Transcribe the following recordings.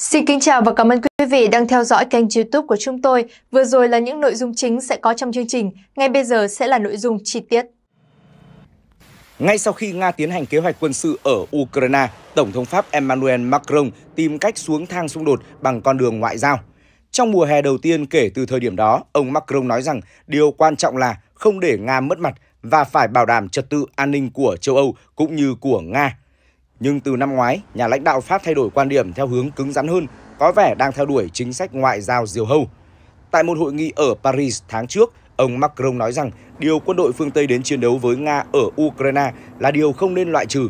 Xin kính chào và cảm ơn quý vị đang theo dõi kênh youtube của chúng tôi. Vừa rồi là những nội dung chính sẽ có trong chương trình, ngay bây giờ sẽ là nội dung chi tiết. Ngay sau khi Nga tiến hành kế hoạch quân sự ở Ukraine, Tổng thống Pháp Emmanuel Macron tìm cách xuống thang xung đột bằng con đường ngoại giao. Trong mùa hè đầu tiên kể từ thời điểm đó, ông Macron nói rằng điều quan trọng là không để Nga mất mặt và phải bảo đảm trật tự an ninh của châu Âu cũng như của Nga – nhưng từ năm ngoái, nhà lãnh đạo Pháp thay đổi quan điểm theo hướng cứng rắn hơn, có vẻ đang theo đuổi chính sách ngoại giao diều hâu. Tại một hội nghị ở Paris tháng trước, ông Macron nói rằng điều quân đội phương Tây đến chiến đấu với Nga ở Ukraine là điều không nên loại trừ.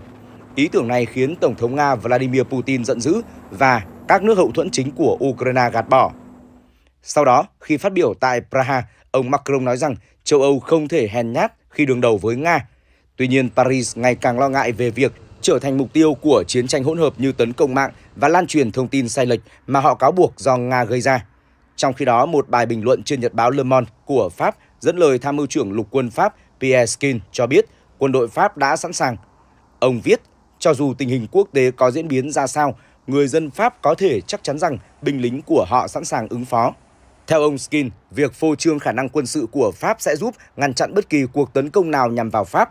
Ý tưởng này khiến Tổng thống Nga Vladimir Putin giận dữ và các nước hậu thuẫn chính của Ukraine gạt bỏ. Sau đó, khi phát biểu tại Praha, ông Macron nói rằng châu Âu không thể hèn nhát khi đường đầu với Nga. Tuy nhiên, Paris ngày càng lo ngại về việc trở thành mục tiêu của chiến tranh hỗn hợp như tấn công mạng và lan truyền thông tin sai lệch mà họ cáo buộc do Nga gây ra. Trong khi đó, một bài bình luận trên nhật báo Le Monde của Pháp dẫn lời tham mưu trưởng lục quân Pháp Pierre Skin cho biết quân đội Pháp đã sẵn sàng. Ông viết, cho dù tình hình quốc tế có diễn biến ra sao, người dân Pháp có thể chắc chắn rằng binh lính của họ sẵn sàng ứng phó. Theo ông Skin, việc phô trương khả năng quân sự của Pháp sẽ giúp ngăn chặn bất kỳ cuộc tấn công nào nhằm vào Pháp.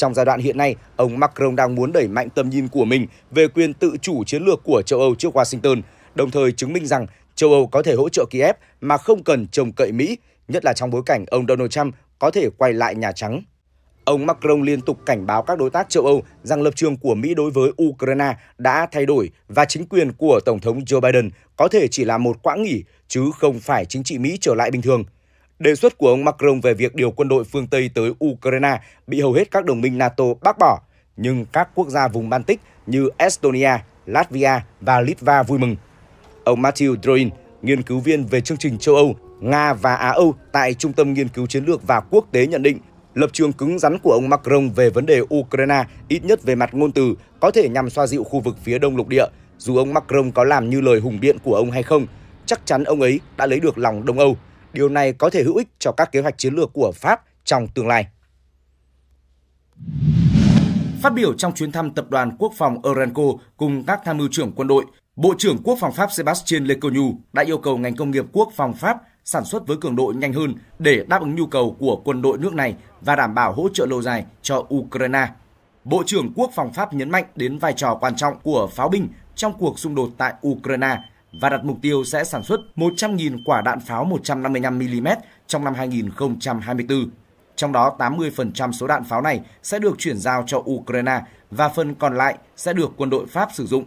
Trong giai đoạn hiện nay, ông Macron đang muốn đẩy mạnh tầm nhìn của mình về quyền tự chủ chiến lược của châu Âu trước Washington, đồng thời chứng minh rằng châu Âu có thể hỗ trợ Kiev mà không cần trông cậy Mỹ, nhất là trong bối cảnh ông Donald Trump có thể quay lại Nhà Trắng. Ông Macron liên tục cảnh báo các đối tác châu Âu rằng lập trường của Mỹ đối với Ukraine đã thay đổi và chính quyền của Tổng thống Joe Biden có thể chỉ là một quãng nghỉ chứ không phải chính trị Mỹ trở lại bình thường. Đề xuất của ông Macron về việc điều quân đội phương Tây tới Ukraine bị hầu hết các đồng minh NATO bác bỏ, nhưng các quốc gia vùng Baltic như Estonia, Latvia và Litva vui mừng. Ông Matthew Droin, nghiên cứu viên về chương trình châu Âu, Nga và Á Âu tại Trung tâm Nghiên cứu Chiến lược và Quốc tế nhận định, lập trường cứng rắn của ông Macron về vấn đề Ukraine, ít nhất về mặt ngôn từ, có thể nhằm xoa dịu khu vực phía đông lục địa, dù ông Macron có làm như lời hùng biện của ông hay không, chắc chắn ông ấy đã lấy được lòng Đông Âu. Điều này có thể hữu ích cho các kế hoạch chiến lược của Pháp trong tương lai. Phát biểu trong chuyến thăm tập đoàn quốc phòng Orenco cùng các tham mưu trưởng quân đội, Bộ trưởng Quốc phòng Pháp Sébastien Lecornu đã yêu cầu ngành công nghiệp quốc phòng Pháp sản xuất với cường độ nhanh hơn để đáp ứng nhu cầu của quân đội nước này và đảm bảo hỗ trợ lâu dài cho Ukraine. Bộ trưởng Quốc phòng Pháp nhấn mạnh đến vai trò quan trọng của pháo binh trong cuộc xung đột tại Ukraine và đặt mục tiêu sẽ sản xuất 100.000 quả đạn pháo 155mm trong năm 2024. Trong đó 80% số đạn pháo này sẽ được chuyển giao cho Ukraine và phần còn lại sẽ được quân đội Pháp sử dụng.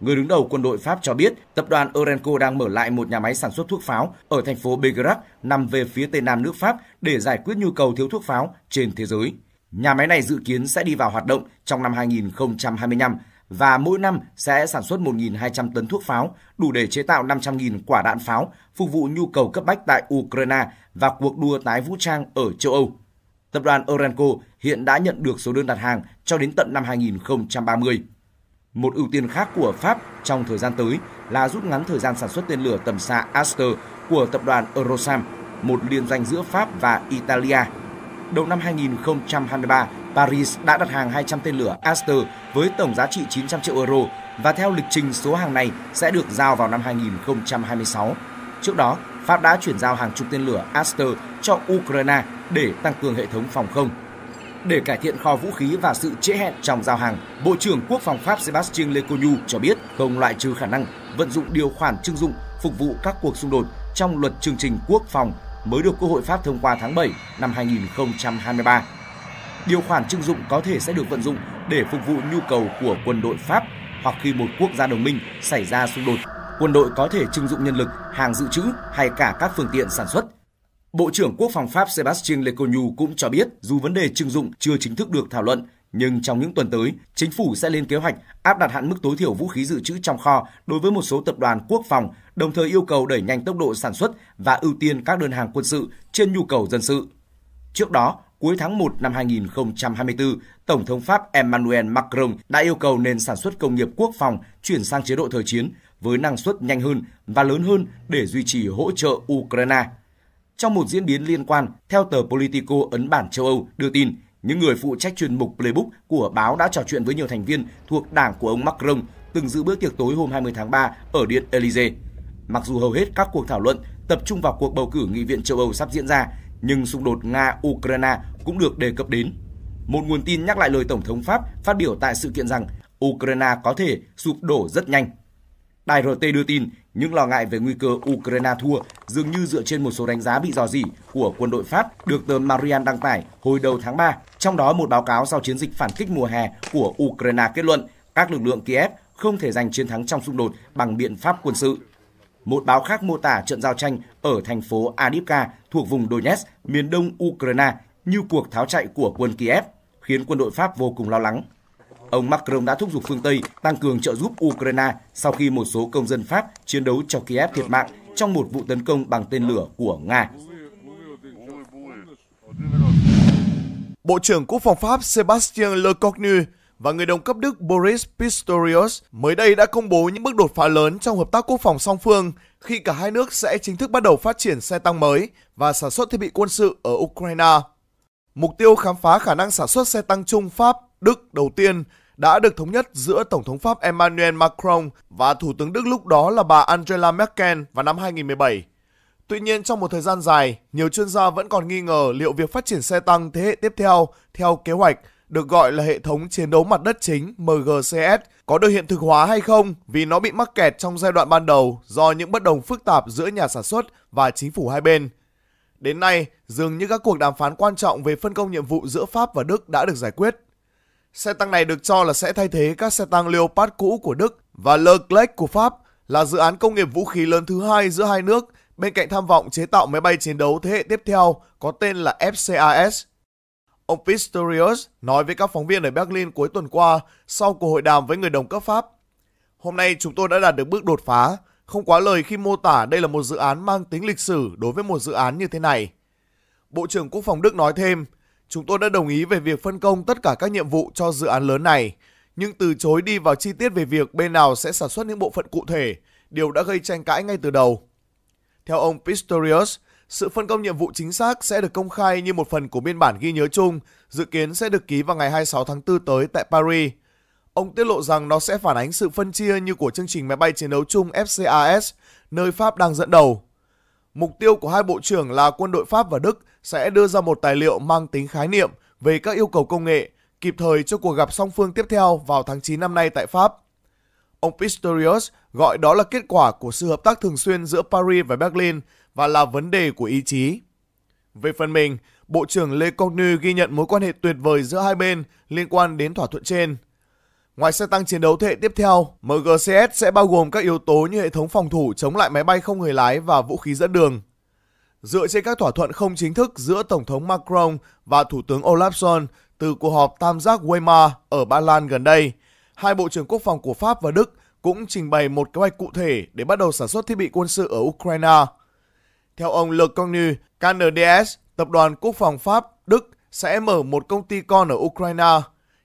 Người đứng đầu quân đội Pháp cho biết tập đoàn Orenco đang mở lại một nhà máy sản xuất thuốc pháo ở thành phố Belgrade nằm về phía tây nam nước Pháp để giải quyết nhu cầu thiếu thuốc pháo trên thế giới. Nhà máy này dự kiến sẽ đi vào hoạt động trong năm 2025 và mỗi năm sẽ sản xuất 1.200 tấn thuốc pháo, đủ để chế tạo 500.000 quả đạn pháo, phục vụ nhu cầu cấp bách tại Ukraine và cuộc đua tái vũ trang ở châu Âu. Tập đoàn Orenco hiện đã nhận được số đơn đặt hàng cho đến tận năm 2030. Một ưu tiên khác của Pháp trong thời gian tới là rút ngắn thời gian sản xuất tên lửa tầm xa Aster của tập đoàn Eurosam, một liên danh giữa Pháp và Italia đầu năm 2023, Paris đã đặt hàng 200 tên lửa Aster với tổng giá trị 900 triệu euro và theo lịch trình số hàng này sẽ được giao vào năm 2026. Trước đó, Pháp đã chuyển giao hàng chục tên lửa Aster cho Ukraine để tăng cường hệ thống phòng không. Để cải thiện kho vũ khí và sự trễ hẹn trong giao hàng, Bộ trưởng Quốc phòng Pháp Sébastien Lecornu cho biết không loại trừ khả năng vận dụng điều khoản trưng dụng phục vụ các cuộc xung đột trong luật chương trình quốc phòng mới được Quốc hội Pháp thông qua tháng 7 năm 2023. Điều khoản trưng dụng có thể sẽ được vận dụng để phục vụ nhu cầu của quân đội Pháp hoặc khi một quốc gia đồng minh xảy ra xung đột, quân đội có thể trưng dụng nhân lực, hàng dự trữ hay cả các phương tiện sản xuất. Bộ trưởng Quốc phòng Pháp Sébastien Lecornu cũng cho biết dù vấn đề trưng dụng chưa chính thức được thảo luận, nhưng trong những tuần tới, chính phủ sẽ lên kế hoạch áp đặt hạn mức tối thiểu vũ khí dự trữ trong kho đối với một số tập đoàn quốc phòng, đồng thời yêu cầu đẩy nhanh tốc độ sản xuất và ưu tiên các đơn hàng quân sự trên nhu cầu dân sự. Trước đó, cuối tháng 1 năm 2024, Tổng thống Pháp Emmanuel Macron đã yêu cầu nền sản xuất công nghiệp quốc phòng chuyển sang chế độ thời chiến với năng suất nhanh hơn và lớn hơn để duy trì hỗ trợ Ukraine. Trong một diễn biến liên quan, theo tờ Politico ấn bản châu Âu đưa tin, những người phụ trách chuyên mục Playbook của báo đã trò chuyện với nhiều thành viên thuộc đảng của ông Macron từng giữ bữa tiệc tối hôm 20 tháng 3 ở Điện Elysee. Mặc dù hầu hết các cuộc thảo luận tập trung vào cuộc bầu cử nghị viện châu Âu sắp diễn ra, nhưng xung đột Nga-Ukraine cũng được đề cập đến. Một nguồn tin nhắc lại lời Tổng thống Pháp phát biểu tại sự kiện rằng Ukraine có thể sụp đổ rất nhanh. Đài RT đưa tin những lo ngại về nguy cơ Ukraine thua dường như dựa trên một số đánh giá bị dò dỉ của quân đội Pháp được tờ Marian đăng tải hồi đầu tháng 3 trong đó, một báo cáo sau chiến dịch phản kích mùa hè của Ukraine kết luận các lực lượng Kiev không thể giành chiến thắng trong xung đột bằng biện pháp quân sự. Một báo khác mô tả trận giao tranh ở thành phố Adivka thuộc vùng Donetsk, miền đông Ukraine như cuộc tháo chạy của quân Kiev, khiến quân đội Pháp vô cùng lo lắng. Ông Macron đã thúc giục phương Tây tăng cường trợ giúp Ukraine sau khi một số công dân Pháp chiến đấu cho Kiev thiệt mạng trong một vụ tấn công bằng tên lửa của Nga Bộ trưởng Quốc phòng Pháp Sébastien Lecornu và người đồng cấp Đức Boris Pistorius mới đây đã công bố những bước đột phá lớn trong hợp tác quốc phòng song phương khi cả hai nước sẽ chính thức bắt đầu phát triển xe tăng mới và sản xuất thiết bị quân sự ở Ukraine. Mục tiêu khám phá khả năng sản xuất xe tăng chung Pháp, Đức đầu tiên đã được thống nhất giữa Tổng thống Pháp Emmanuel Macron và Thủ tướng Đức lúc đó là bà Angela Merkel vào năm 2017. Tuy nhiên trong một thời gian dài, nhiều chuyên gia vẫn còn nghi ngờ liệu việc phát triển xe tăng thế hệ tiếp theo theo kế hoạch được gọi là hệ thống chiến đấu mặt đất chính MGCS có được hiện thực hóa hay không vì nó bị mắc kẹt trong giai đoạn ban đầu do những bất đồng phức tạp giữa nhà sản xuất và chính phủ hai bên. Đến nay, dường như các cuộc đàm phán quan trọng về phân công nhiệm vụ giữa Pháp và Đức đã được giải quyết. Xe tăng này được cho là sẽ thay thế các xe tăng Leopard cũ của Đức và Leclerc của Pháp là dự án công nghiệp vũ khí lớn thứ hai giữa hai nước bên cạnh tham vọng chế tạo máy bay chiến đấu thế hệ tiếp theo có tên là FCAS. Ông Pistorius nói với các phóng viên ở Berlin cuối tuần qua sau cuộc hội đàm với người đồng cấp Pháp. Hôm nay chúng tôi đã đạt được bước đột phá, không quá lời khi mô tả đây là một dự án mang tính lịch sử đối với một dự án như thế này. Bộ trưởng Quốc phòng Đức nói thêm, chúng tôi đã đồng ý về việc phân công tất cả các nhiệm vụ cho dự án lớn này, nhưng từ chối đi vào chi tiết về việc bên nào sẽ sản xuất những bộ phận cụ thể, điều đã gây tranh cãi ngay từ đầu. Theo ông Pistorius, sự phân công nhiệm vụ chính xác sẽ được công khai như một phần của biên bản ghi nhớ chung, dự kiến sẽ được ký vào ngày 26 tháng 4 tới tại Paris. Ông tiết lộ rằng nó sẽ phản ánh sự phân chia như của chương trình máy bay chiến đấu chung FCAS, nơi Pháp đang dẫn đầu. Mục tiêu của hai bộ trưởng là quân đội Pháp và Đức sẽ đưa ra một tài liệu mang tính khái niệm về các yêu cầu công nghệ, kịp thời cho cuộc gặp song phương tiếp theo vào tháng 9 năm nay tại Pháp. Ông Pistorius gọi đó là kết quả của sự hợp tác thường xuyên giữa Paris và Berlin và là vấn đề của ý chí. Về phần mình, Bộ trưởng Lê Cognu ghi nhận mối quan hệ tuyệt vời giữa hai bên liên quan đến thỏa thuận trên. Ngoài xe tăng chiến đấu thế hệ tiếp theo, MGCS sẽ bao gồm các yếu tố như hệ thống phòng thủ chống lại máy bay không người lái và vũ khí dẫn đường. Dựa trên các thỏa thuận không chính thức giữa Tổng thống Macron và Thủ tướng Olaf Scholz từ cuộc họp tam giác Weimar ở Ba Lan gần đây – hai bộ trưởng quốc phòng của Pháp và Đức cũng trình bày một kế hoạch cụ thể để bắt đầu sản xuất thiết bị quân sự ở Ukraine. Theo ông Le Cornu, KNDS, Tập đoàn Quốc phòng Pháp, Đức sẽ mở một công ty con ở Ukraine.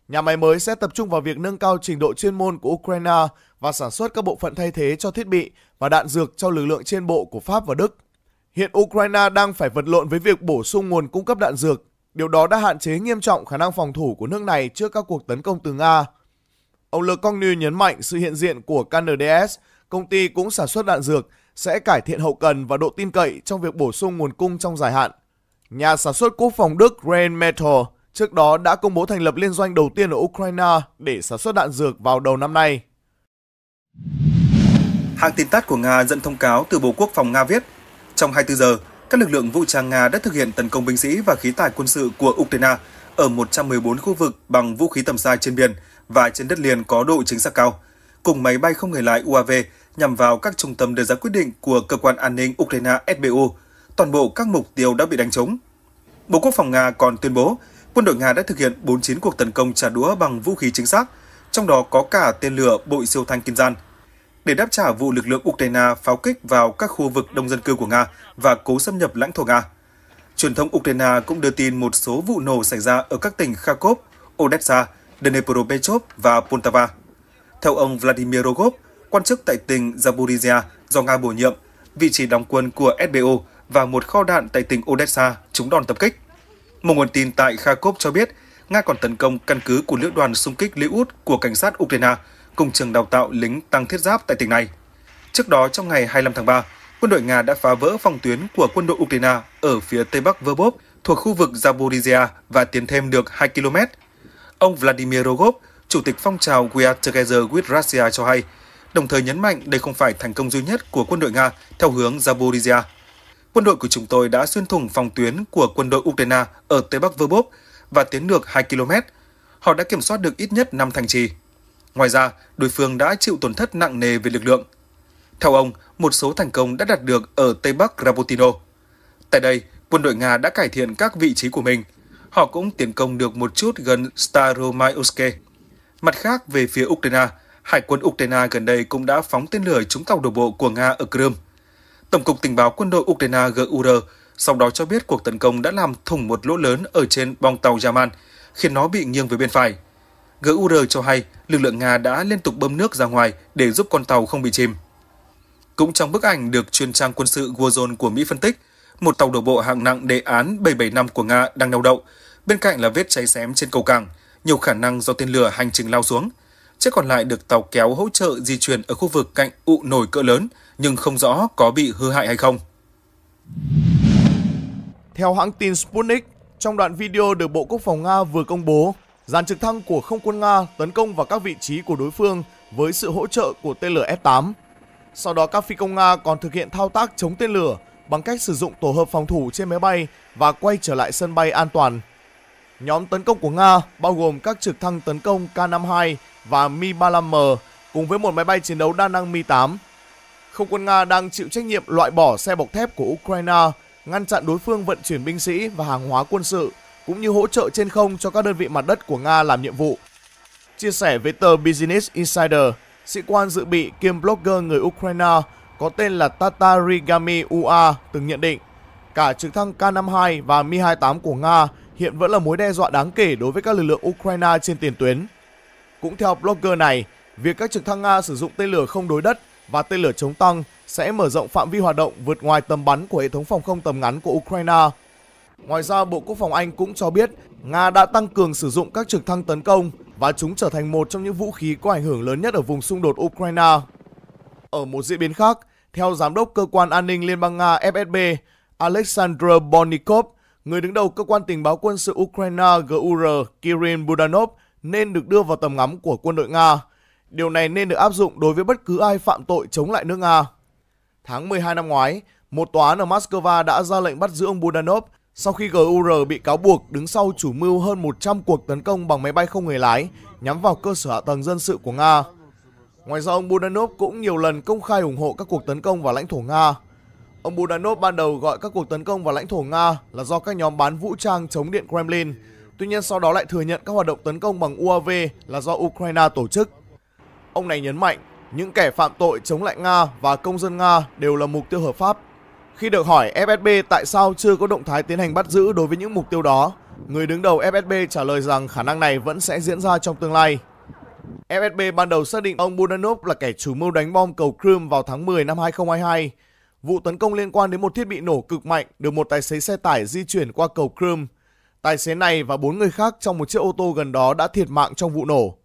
Nhà máy mới sẽ tập trung vào việc nâng cao trình độ chuyên môn của Ukraine và sản xuất các bộ phận thay thế cho thiết bị và đạn dược cho lực lượng trên bộ của Pháp và Đức. Hiện Ukraine đang phải vật lộn với việc bổ sung nguồn cung cấp đạn dược. Điều đó đã hạn chế nghiêm trọng khả năng phòng thủ của nước này trước các cuộc tấn công từ Nga. Ông Le Congnu nhấn mạnh sự hiện diện của KNDS, công ty cũng sản xuất đạn dược, sẽ cải thiện hậu cần và độ tin cậy trong việc bổ sung nguồn cung trong dài hạn. Nhà sản xuất quốc phòng Đức Rheinmetall trước đó đã công bố thành lập liên doanh đầu tiên ở Ukraine để sản xuất đạn dược vào đầu năm nay. Hãng tin tắt của Nga dẫn thông cáo từ Bộ Quốc phòng Nga viết, trong 24 giờ, các lực lượng vũ trang Nga đã thực hiện tấn công binh sĩ và khí tài quân sự của Ukraine ở 114 khu vực bằng vũ khí tầm xa trên biển – và trên đất liền có độ chính xác cao, cùng máy bay không người lái UAV nhằm vào các trung tâm đưa ra quyết định của Cơ quan An ninh Ukraine SBU. Toàn bộ các mục tiêu đã bị đánh trúng. Bộ Quốc phòng Nga còn tuyên bố, quân đội Nga đã thực hiện 49 cuộc tấn công trả đũa bằng vũ khí chính xác, trong đó có cả tên lửa bội siêu thanh Kinzhan. Để đáp trả vụ lực lượng Ukraine pháo kích vào các khu vực đông dân cư của Nga và cố xâm nhập lãnh thổ Nga. Truyền thông Ukraine cũng đưa tin một số vụ nổ xảy ra ở các tỉnh Kharkov, Odessa, Dnepro và Poltava. Theo ông Vladimir Rogov, quan chức tại tỉnh Zaporizhia do Nga bổ nhiệm, vị trí đóng quân của SBO và một kho đạn tại tỉnh Odessa trúng đòn tập kích. Một nguồn tin tại Kharkov cho biết, Nga còn tấn công căn cứ của lữ đoàn xung kích Liut của cảnh sát Ukraine cùng trường đào tạo lính tăng thiết giáp tại tỉnh này. Trước đó, trong ngày 25 tháng 3, quân đội Nga đã phá vỡ phòng tuyến của quân đội Ukraine ở phía tây bắc Verbov thuộc khu vực Zaporizhia và tiến thêm được 2 km Ông Vladimir Rogov, chủ tịch phong trào We Are Together with Russia cho hay, đồng thời nhấn mạnh đây không phải thành công duy nhất của quân đội Nga theo hướng Zaporizhia. Quân đội của chúng tôi đã xuyên thủng phòng tuyến của quân đội Ukraine ở Tây Bắc Verbov và tiến được 2 km. Họ đã kiểm soát được ít nhất 5 thành trì. Ngoài ra, đối phương đã chịu tổn thất nặng nề về lực lượng. Theo ông, một số thành công đã đạt được ở Tây Bắc Rabotino. Tại đây, quân đội Nga đã cải thiện các vị trí của mình – họ cũng tiến công được một chút gần Staromaioske. Mặt khác, về phía Ukraine, Hải quân Ukraine gần đây cũng đã phóng tên lửa trúng tàu đổ bộ của Nga ở Crimea. Tổng cục Tình báo quân đội Ukraine GUR sau đó cho biết cuộc tấn công đã làm thủng một lỗ lớn ở trên bong tàu Yaman, khiến nó bị nghiêng về bên phải. GUR cho hay lực lượng Nga đã liên tục bơm nước ra ngoài để giúp con tàu không bị chìm. Cũng trong bức ảnh được chuyên trang quân sự Warzone của Mỹ phân tích, một tàu đổ bộ hạng nặng đề án 775 của Nga đang neo đậu. Bên cạnh là vết cháy xém trên cầu cảng, nhiều khả năng do tên lửa hành trình lao xuống. Chiếc còn lại được tàu kéo hỗ trợ di chuyển ở khu vực cạnh ụ nổi cỡ lớn, nhưng không rõ có bị hư hại hay không. Theo hãng tin Sputnik, trong đoạn video được Bộ Quốc phòng Nga vừa công bố, dàn trực thăng của không quân Nga tấn công vào các vị trí của đối phương với sự hỗ trợ của tên lửa F-8. Sau đó các phi công Nga còn thực hiện thao tác chống tên lửa bằng cách sử dụng tổ hợp phòng thủ trên máy bay và quay trở lại sân bay an toàn. Nhóm tấn công của Nga bao gồm các trực thăng tấn công K-52 và Mi-35M cùng với một máy bay chiến đấu đa năng Mi-8. Không quân Nga đang chịu trách nhiệm loại bỏ xe bọc thép của Ukraine, ngăn chặn đối phương vận chuyển binh sĩ và hàng hóa quân sự, cũng như hỗ trợ trên không cho các đơn vị mặt đất của Nga làm nhiệm vụ. Chia sẻ với tờ Business Insider, sĩ quan dự bị kiêm blogger người Ukraine có tên là Tatarigami UA từng nhận định cả trực thăng K-52 và Mi-28 của Nga hiện vẫn là mối đe dọa đáng kể đối với các lực lượng Ukraine trên tiền tuyến. Cũng theo blogger này, việc các trực thăng Nga sử dụng tên lửa không đối đất và tên lửa chống tăng sẽ mở rộng phạm vi hoạt động vượt ngoài tầm bắn của hệ thống phòng không tầm ngắn của Ukraine. Ngoài ra, Bộ Quốc phòng Anh cũng cho biết Nga đã tăng cường sử dụng các trực thăng tấn công và chúng trở thành một trong những vũ khí có ảnh hưởng lớn nhất ở vùng xung đột Ukraine. Ở một diễn biến khác, theo Giám đốc Cơ quan An ninh Liên bang Nga FSB, Alexander Bornikov, người đứng đầu Cơ quan Tình báo quân sự Ukraine GUR Kirin Budanov nên được đưa vào tầm ngắm của quân đội Nga. Điều này nên được áp dụng đối với bất cứ ai phạm tội chống lại nước Nga. Tháng 12 năm ngoái, một tòa án ở Moscow đã ra lệnh bắt giữ ông Budanov sau khi GUR bị cáo buộc đứng sau chủ mưu hơn 100 cuộc tấn công bằng máy bay không người lái nhắm vào cơ sở hạ tầng dân sự của Nga. Ngoài ra ông Budanov cũng nhiều lần công khai ủng hộ các cuộc tấn công vào lãnh thổ Nga. Ông Budanov ban đầu gọi các cuộc tấn công vào lãnh thổ Nga là do các nhóm bán vũ trang chống điện Kremlin, tuy nhiên sau đó lại thừa nhận các hoạt động tấn công bằng UAV là do Ukraine tổ chức. Ông này nhấn mạnh, những kẻ phạm tội chống lại Nga và công dân Nga đều là mục tiêu hợp pháp. Khi được hỏi FSB tại sao chưa có động thái tiến hành bắt giữ đối với những mục tiêu đó, người đứng đầu FSB trả lời rằng khả năng này vẫn sẽ diễn ra trong tương lai. FSB ban đầu xác định ông Budanov là kẻ chủ mưu đánh bom cầu Crimea vào tháng 10 năm 2022. Vụ tấn công liên quan đến một thiết bị nổ cực mạnh được một tài xế xe tải di chuyển qua cầu Crimea. Tài xế này và bốn người khác trong một chiếc ô tô gần đó đã thiệt mạng trong vụ nổ.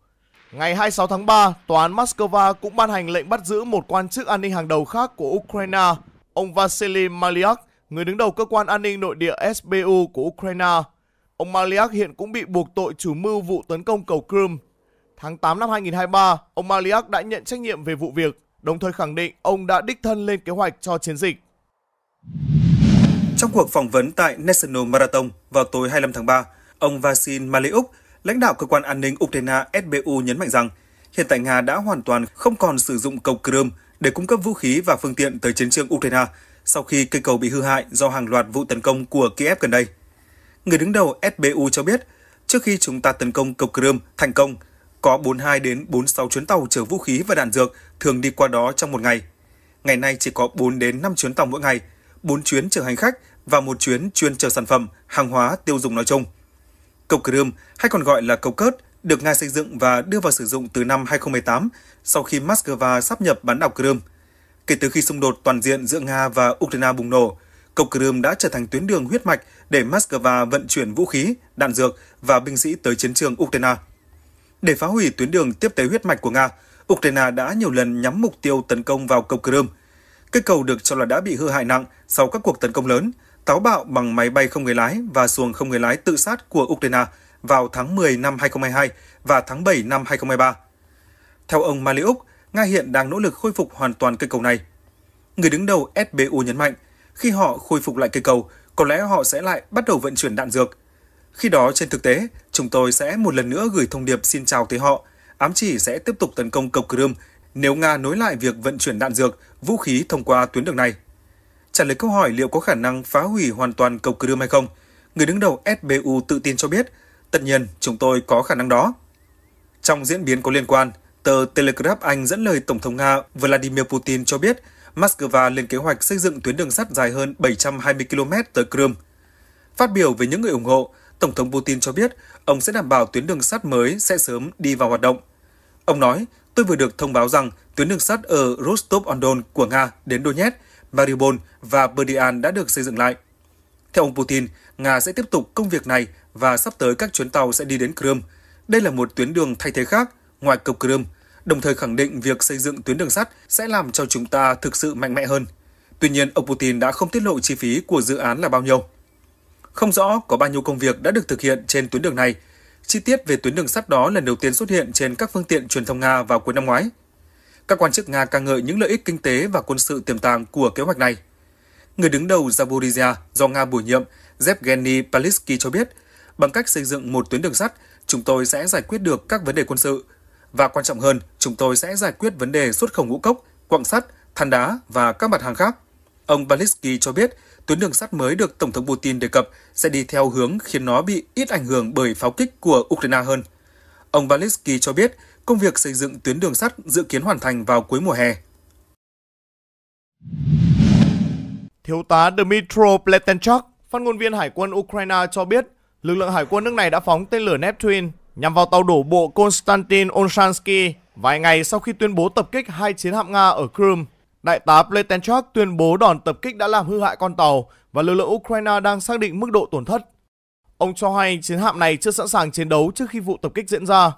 Ngày 26 tháng 3, tòa án Moscow cũng ban hành lệnh bắt giữ một quan chức an ninh hàng đầu khác của Ukraine, ông Vasily Maliak, người đứng đầu cơ quan an ninh nội địa SBU của Ukraine. Ông Maliak hiện cũng bị buộc tội chủ mưu vụ tấn công cầu Crimea Tháng 8 năm 2023, ông Maliak đã nhận trách nhiệm về vụ việc, đồng thời khẳng định ông đã đích thân lên kế hoạch cho chiến dịch. Trong cuộc phỏng vấn tại National Marathon vào tối 25 tháng 3, ông Vasin Maliuk, lãnh đạo cơ quan an ninh Ukraine SBU nhấn mạnh rằng hiện tại Nga đã hoàn toàn không còn sử dụng cầu Crimea để cung cấp vũ khí và phương tiện tới chiến trường Ukraine sau khi cây cầu bị hư hại do hàng loạt vụ tấn công của Kiev gần đây. Người đứng đầu SBU cho biết, trước khi chúng ta tấn công cầu Crimea thành công, có 42 đến 46 chuyến tàu chở vũ khí và đạn dược thường đi qua đó trong một ngày. Ngày nay chỉ có 4 đến 5 chuyến tàu mỗi ngày, 4 chuyến chở hành khách và một chuyến chuyên chở sản phẩm, hàng hóa tiêu dùng nói chung. Cầu Crimea hay còn gọi là cầu Cớt được Nga xây dựng và đưa vào sử dụng từ năm 2018 sau khi Moscow sắp nhập bán đảo Crimea. Kể từ khi xung đột toàn diện giữa Nga và Ukraine bùng nổ, cầu Crimea đã trở thành tuyến đường huyết mạch để Moscow vận chuyển vũ khí, đạn dược và binh sĩ tới chiến trường Ukraine. Để phá hủy tuyến đường tiếp tế huyết mạch của Nga, Ukraine đã nhiều lần nhắm mục tiêu tấn công vào cầu Crimea. Cây cầu được cho là đã bị hư hại nặng sau các cuộc tấn công lớn, táo bạo bằng máy bay không người lái và xuồng không người lái tự sát của Ukraine vào tháng 10 năm 2022 và tháng 7 năm 2023. Theo ông Maliuk, Nga hiện đang nỗ lực khôi phục hoàn toàn cây cầu này. Người đứng đầu SBU nhấn mạnh, khi họ khôi phục lại cây cầu, có lẽ họ sẽ lại bắt đầu vận chuyển đạn dược – khi đó trên thực tế, chúng tôi sẽ một lần nữa gửi thông điệp xin chào tới họ, ám chỉ sẽ tiếp tục tấn công cầu Crimea nếu Nga nối lại việc vận chuyển đạn dược, vũ khí thông qua tuyến đường này. Trả lời câu hỏi liệu có khả năng phá hủy hoàn toàn cầu Crimea hay không, người đứng đầu SBU tự tin cho biết, tất nhiên chúng tôi có khả năng đó. Trong diễn biến có liên quan, tờ Telegraph Anh dẫn lời Tổng thống Nga Vladimir Putin cho biết Moscow lên kế hoạch xây dựng tuyến đường sắt dài hơn 720 km tới Crimea. Phát biểu với những người ủng hộ, Tổng thống Putin cho biết ông sẽ đảm bảo tuyến đường sắt mới sẽ sớm đi vào hoạt động. Ông nói, tôi vừa được thông báo rằng tuyến đường sắt ở Rostov-on-Don của Nga đến Donetsk, Mariupol và Berdyan đã được xây dựng lại. Theo ông Putin, Nga sẽ tiếp tục công việc này và sắp tới các chuyến tàu sẽ đi đến Crimea. Đây là một tuyến đường thay thế khác ngoài cầu Crimea, đồng thời khẳng định việc xây dựng tuyến đường sắt sẽ làm cho chúng ta thực sự mạnh mẽ hơn. Tuy nhiên, ông Putin đã không tiết lộ chi phí của dự án là bao nhiêu. Không rõ có bao nhiêu công việc đã được thực hiện trên tuyến đường này. Chi tiết về tuyến đường sắt đó lần đầu tiên xuất hiện trên các phương tiện truyền thông Nga vào cuối năm ngoái. Các quan chức Nga ca ngợi những lợi ích kinh tế và quân sự tiềm tàng của kế hoạch này. Người đứng đầu Zaporizhia do Nga bổ nhiệm, Zevgeny Palisky cho biết, bằng cách xây dựng một tuyến đường sắt, chúng tôi sẽ giải quyết được các vấn đề quân sự. Và quan trọng hơn, chúng tôi sẽ giải quyết vấn đề xuất khẩu ngũ cốc, quặng sắt, than đá và các mặt hàng khác. Ông Balitsky cho biết, tuyến đường sắt mới được Tổng thống Putin đề cập sẽ đi theo hướng khiến nó bị ít ảnh hưởng bởi pháo kích của Ukraine hơn. Ông Balitsky cho biết, công việc xây dựng tuyến đường sắt dự kiến hoàn thành vào cuối mùa hè. Thiếu tá Dmitro Pletenchuk, phát ngôn viên Hải quân Ukraine cho biết, lực lượng Hải quân nước này đã phóng tên lửa Neptune nhằm vào tàu đổ bộ Konstantin Onshansky vài ngày sau khi tuyên bố tập kích hai chiến hạm Nga ở Crimea. Đại tá Pletenchak tuyên bố đòn tập kích đã làm hư hại con tàu và lực lượng Ukraine đang xác định mức độ tổn thất. Ông cho hay chiến hạm này chưa sẵn sàng chiến đấu trước khi vụ tập kích diễn ra.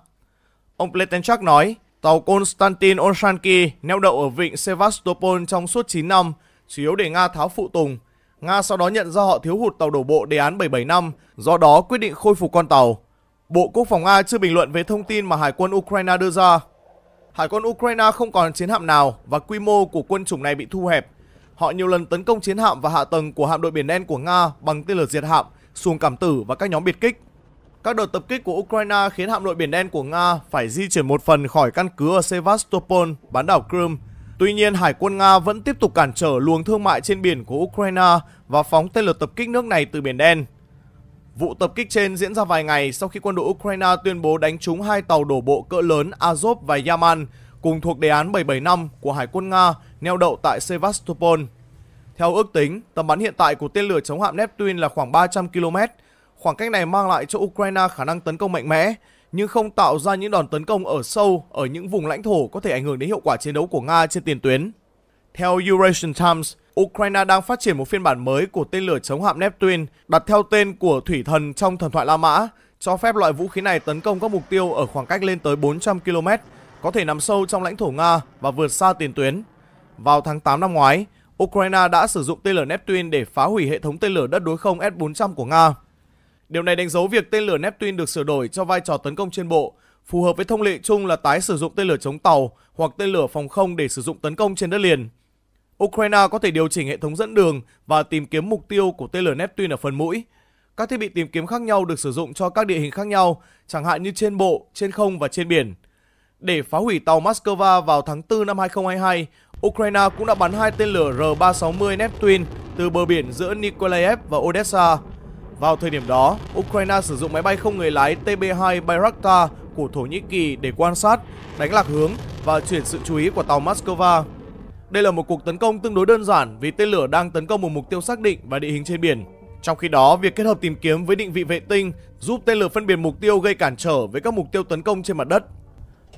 Ông Pletenchak nói, tàu Konstantin Onshanki neo đậu ở vịnh Sevastopol trong suốt 9 năm, chủ yếu để Nga tháo phụ tùng. Nga sau đó nhận ra họ thiếu hụt tàu đổ bộ đề án 775, do đó quyết định khôi phục con tàu. Bộ Quốc phòng Nga chưa bình luận về thông tin mà Hải quân Ukraine đưa ra hải quân Ukraine không còn chiến hạm nào và quy mô của quân chủng này bị thu hẹp. Họ nhiều lần tấn công chiến hạm và hạ tầng của hạm đội Biển Đen của Nga bằng tên lửa diệt hạm, xuồng cảm tử và các nhóm biệt kích. Các đợt tập kích của Ukraine khiến hạm đội Biển Đen của Nga phải di chuyển một phần khỏi căn cứ ở Sevastopol, bán đảo Crimea. Tuy nhiên, Hải quân Nga vẫn tiếp tục cản trở luồng thương mại trên biển của Ukraine và phóng tên lửa tập kích nước này từ Biển Đen. Vụ tập kích trên diễn ra vài ngày sau khi quân đội Ukraine tuyên bố đánh trúng hai tàu đổ bộ cỡ lớn Azov và Yaman cùng thuộc đề án 775 của Hải quân Nga neo đậu tại Sevastopol. Theo ước tính, tầm bắn hiện tại của tên lửa chống hạm Neptune là khoảng 300 km. Khoảng cách này mang lại cho Ukraine khả năng tấn công mạnh mẽ, nhưng không tạo ra những đòn tấn công ở sâu ở những vùng lãnh thổ có thể ảnh hưởng đến hiệu quả chiến đấu của Nga trên tiền tuyến. Theo Eurasian Times, Ukraine đang phát triển một phiên bản mới của tên lửa chống hạm Neptune đặt theo tên của thủy thần trong thần thoại La Mã, cho phép loại vũ khí này tấn công các mục tiêu ở khoảng cách lên tới 400 km, có thể nằm sâu trong lãnh thổ Nga và vượt xa tiền tuyến. Vào tháng 8 năm ngoái, Ukraine đã sử dụng tên lửa Neptune để phá hủy hệ thống tên lửa đất đối không S-400 của Nga. Điều này đánh dấu việc tên lửa Neptune được sửa đổi cho vai trò tấn công trên bộ, phù hợp với thông lệ chung là tái sử dụng tên lửa chống tàu hoặc tên lửa phòng không để sử dụng tấn công trên đất liền. Ukraine có thể điều chỉnh hệ thống dẫn đường và tìm kiếm mục tiêu của tên lửa Neptune ở phần mũi. Các thiết bị tìm kiếm khác nhau được sử dụng cho các địa hình khác nhau, chẳng hạn như trên bộ, trên không và trên biển. Để phá hủy tàu Moscow vào tháng 4 năm 2022, Ukraine cũng đã bắn hai tên lửa R-360 Neptune từ bờ biển giữa Nikolaev và Odessa. Vào thời điểm đó, Ukraine sử dụng máy bay không người lái TB-2 Bayraktar của Thổ Nhĩ Kỳ để quan sát, đánh lạc hướng và chuyển sự chú ý của tàu Moscow. Đây là một cuộc tấn công tương đối đơn giản vì tên lửa đang tấn công một mục tiêu xác định và địa hình trên biển. Trong khi đó, việc kết hợp tìm kiếm với định vị vệ tinh giúp tên lửa phân biệt mục tiêu gây cản trở với các mục tiêu tấn công trên mặt đất.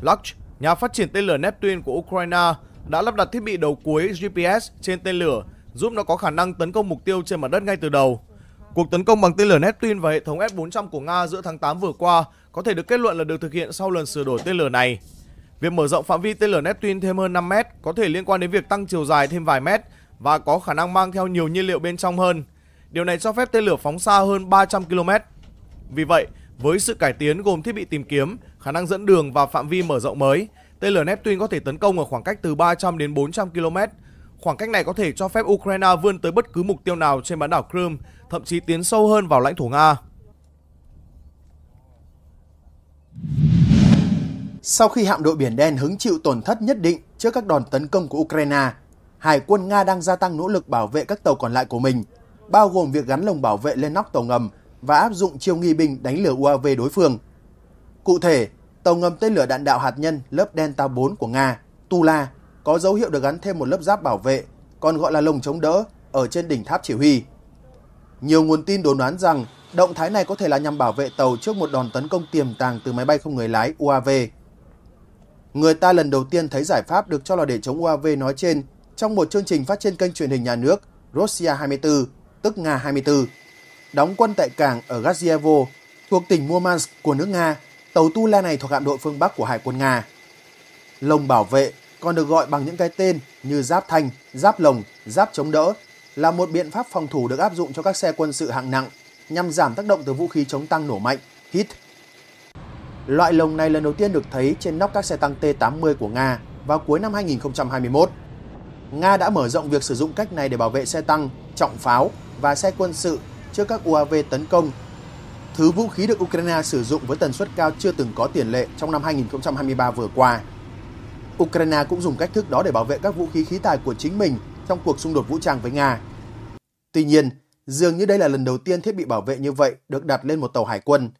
Lux, nhà phát triển tên lửa Neptune của Ukraine, đã lắp đặt thiết bị đầu cuối GPS trên tên lửa giúp nó có khả năng tấn công mục tiêu trên mặt đất ngay từ đầu. Cuộc tấn công bằng tên lửa Neptune và hệ thống S-400 của Nga giữa tháng 8 vừa qua có thể được kết luận là được thực hiện sau lần sửa đổi tên lửa này. Việc mở rộng phạm vi tên lửa Neptune thêm hơn 5 mét có thể liên quan đến việc tăng chiều dài thêm vài mét và có khả năng mang theo nhiều nhiên liệu bên trong hơn. Điều này cho phép tên lửa phóng xa hơn 300 km. Vì vậy, với sự cải tiến gồm thiết bị tìm kiếm, khả năng dẫn đường và phạm vi mở rộng mới, tên lửa Neptune có thể tấn công ở khoảng cách từ 300 đến 400 km. Khoảng cách này có thể cho phép Ukraine vươn tới bất cứ mục tiêu nào trên bán đảo Crimea, thậm chí tiến sâu hơn vào lãnh thổ Nga. Sau khi hạm đội Biển Đen hứng chịu tổn thất nhất định trước các đòn tấn công của Ukraine, Hải quân Nga đang gia tăng nỗ lực bảo vệ các tàu còn lại của mình, bao gồm việc gắn lồng bảo vệ lên nóc tàu ngầm và áp dụng chiêu nghi binh đánh lửa UAV đối phương. Cụ thể, tàu ngầm tên lửa đạn đạo hạt nhân lớp Delta 4 của Nga, Tula, có dấu hiệu được gắn thêm một lớp giáp bảo vệ, còn gọi là lồng chống đỡ, ở trên đỉnh tháp chỉ huy. Nhiều nguồn tin đồn đoán rằng động thái này có thể là nhằm bảo vệ tàu trước một đòn tấn công tiềm tàng từ máy bay không người lái UAV Người ta lần đầu tiên thấy giải pháp được cho là để chống UAV nói trên trong một chương trình phát trên kênh truyền hình nhà nước Russia 24, tức Nga 24. Đóng quân tại cảng ở Gazievo, thuộc tỉnh Murmansk của nước Nga, tàu Tula này thuộc hạm đội phương Bắc của Hải quân Nga. Lồng bảo vệ còn được gọi bằng những cái tên như giáp thanh, giáp lồng, giáp chống đỡ là một biện pháp phòng thủ được áp dụng cho các xe quân sự hạng nặng nhằm giảm tác động từ vũ khí chống tăng nổ mạnh, HIT Loại lồng này lần đầu tiên được thấy trên nóc các xe tăng T-80 của Nga vào cuối năm 2021. Nga đã mở rộng việc sử dụng cách này để bảo vệ xe tăng, trọng pháo và xe quân sự trước các UAV tấn công. Thứ vũ khí được Ukraine sử dụng với tần suất cao chưa từng có tiền lệ trong năm 2023 vừa qua. Ukraine cũng dùng cách thức đó để bảo vệ các vũ khí khí tài của chính mình trong cuộc xung đột vũ trang với Nga. Tuy nhiên, dường như đây là lần đầu tiên thiết bị bảo vệ như vậy được đặt lên một tàu hải quân –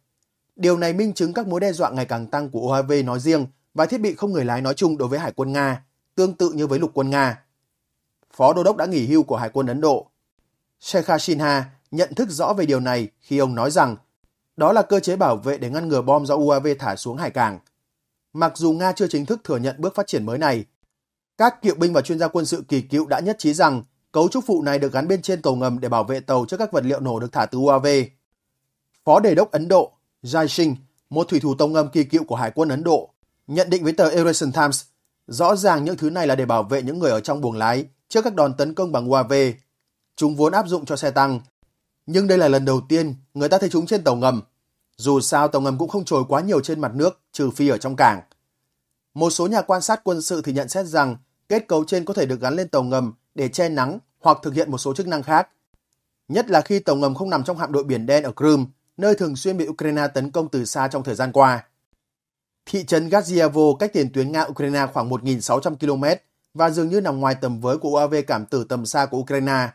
Điều này minh chứng các mối đe dọa ngày càng tăng của UAV nói riêng và thiết bị không người lái nói chung đối với Hải quân Nga, tương tự như với lục quân Nga. Phó Đô đốc đã nghỉ hưu của Hải quân Ấn Độ. Shekha Sinha nhận thức rõ về điều này khi ông nói rằng đó là cơ chế bảo vệ để ngăn ngừa bom do UAV thả xuống hải cảng. Mặc dù Nga chưa chính thức thừa nhận bước phát triển mới này, các cựu binh và chuyên gia quân sự kỳ cựu đã nhất trí rằng cấu trúc phụ này được gắn bên trên tàu ngầm để bảo vệ tàu trước các vật liệu nổ được thả từ UAV. Phó đề đốc Ấn Độ Jai Singh, một thủy thủ tông ngầm kỳ cựu của Hải quân Ấn Độ, nhận định với tờ Eurasian Times, rõ ràng những thứ này là để bảo vệ những người ở trong buồng lái trước các đòn tấn công bằng UAV. Chúng vốn áp dụng cho xe tăng, nhưng đây là lần đầu tiên người ta thấy chúng trên tàu ngầm. Dù sao tàu ngầm cũng không trồi quá nhiều trên mặt nước, trừ phi ở trong cảng. Một số nhà quan sát quân sự thì nhận xét rằng kết cấu trên có thể được gắn lên tàu ngầm để che nắng hoặc thực hiện một số chức năng khác. Nhất là khi tàu ngầm không nằm trong hạm đội biển đen ở Crimea nơi thường xuyên bị Ukraine tấn công từ xa trong thời gian qua. Thị trấn Gazievo cách tiền tuyến Nga-Ukraine khoảng 1.600 km và dường như nằm ngoài tầm với của UAV cảm tử tầm xa của Ukraine.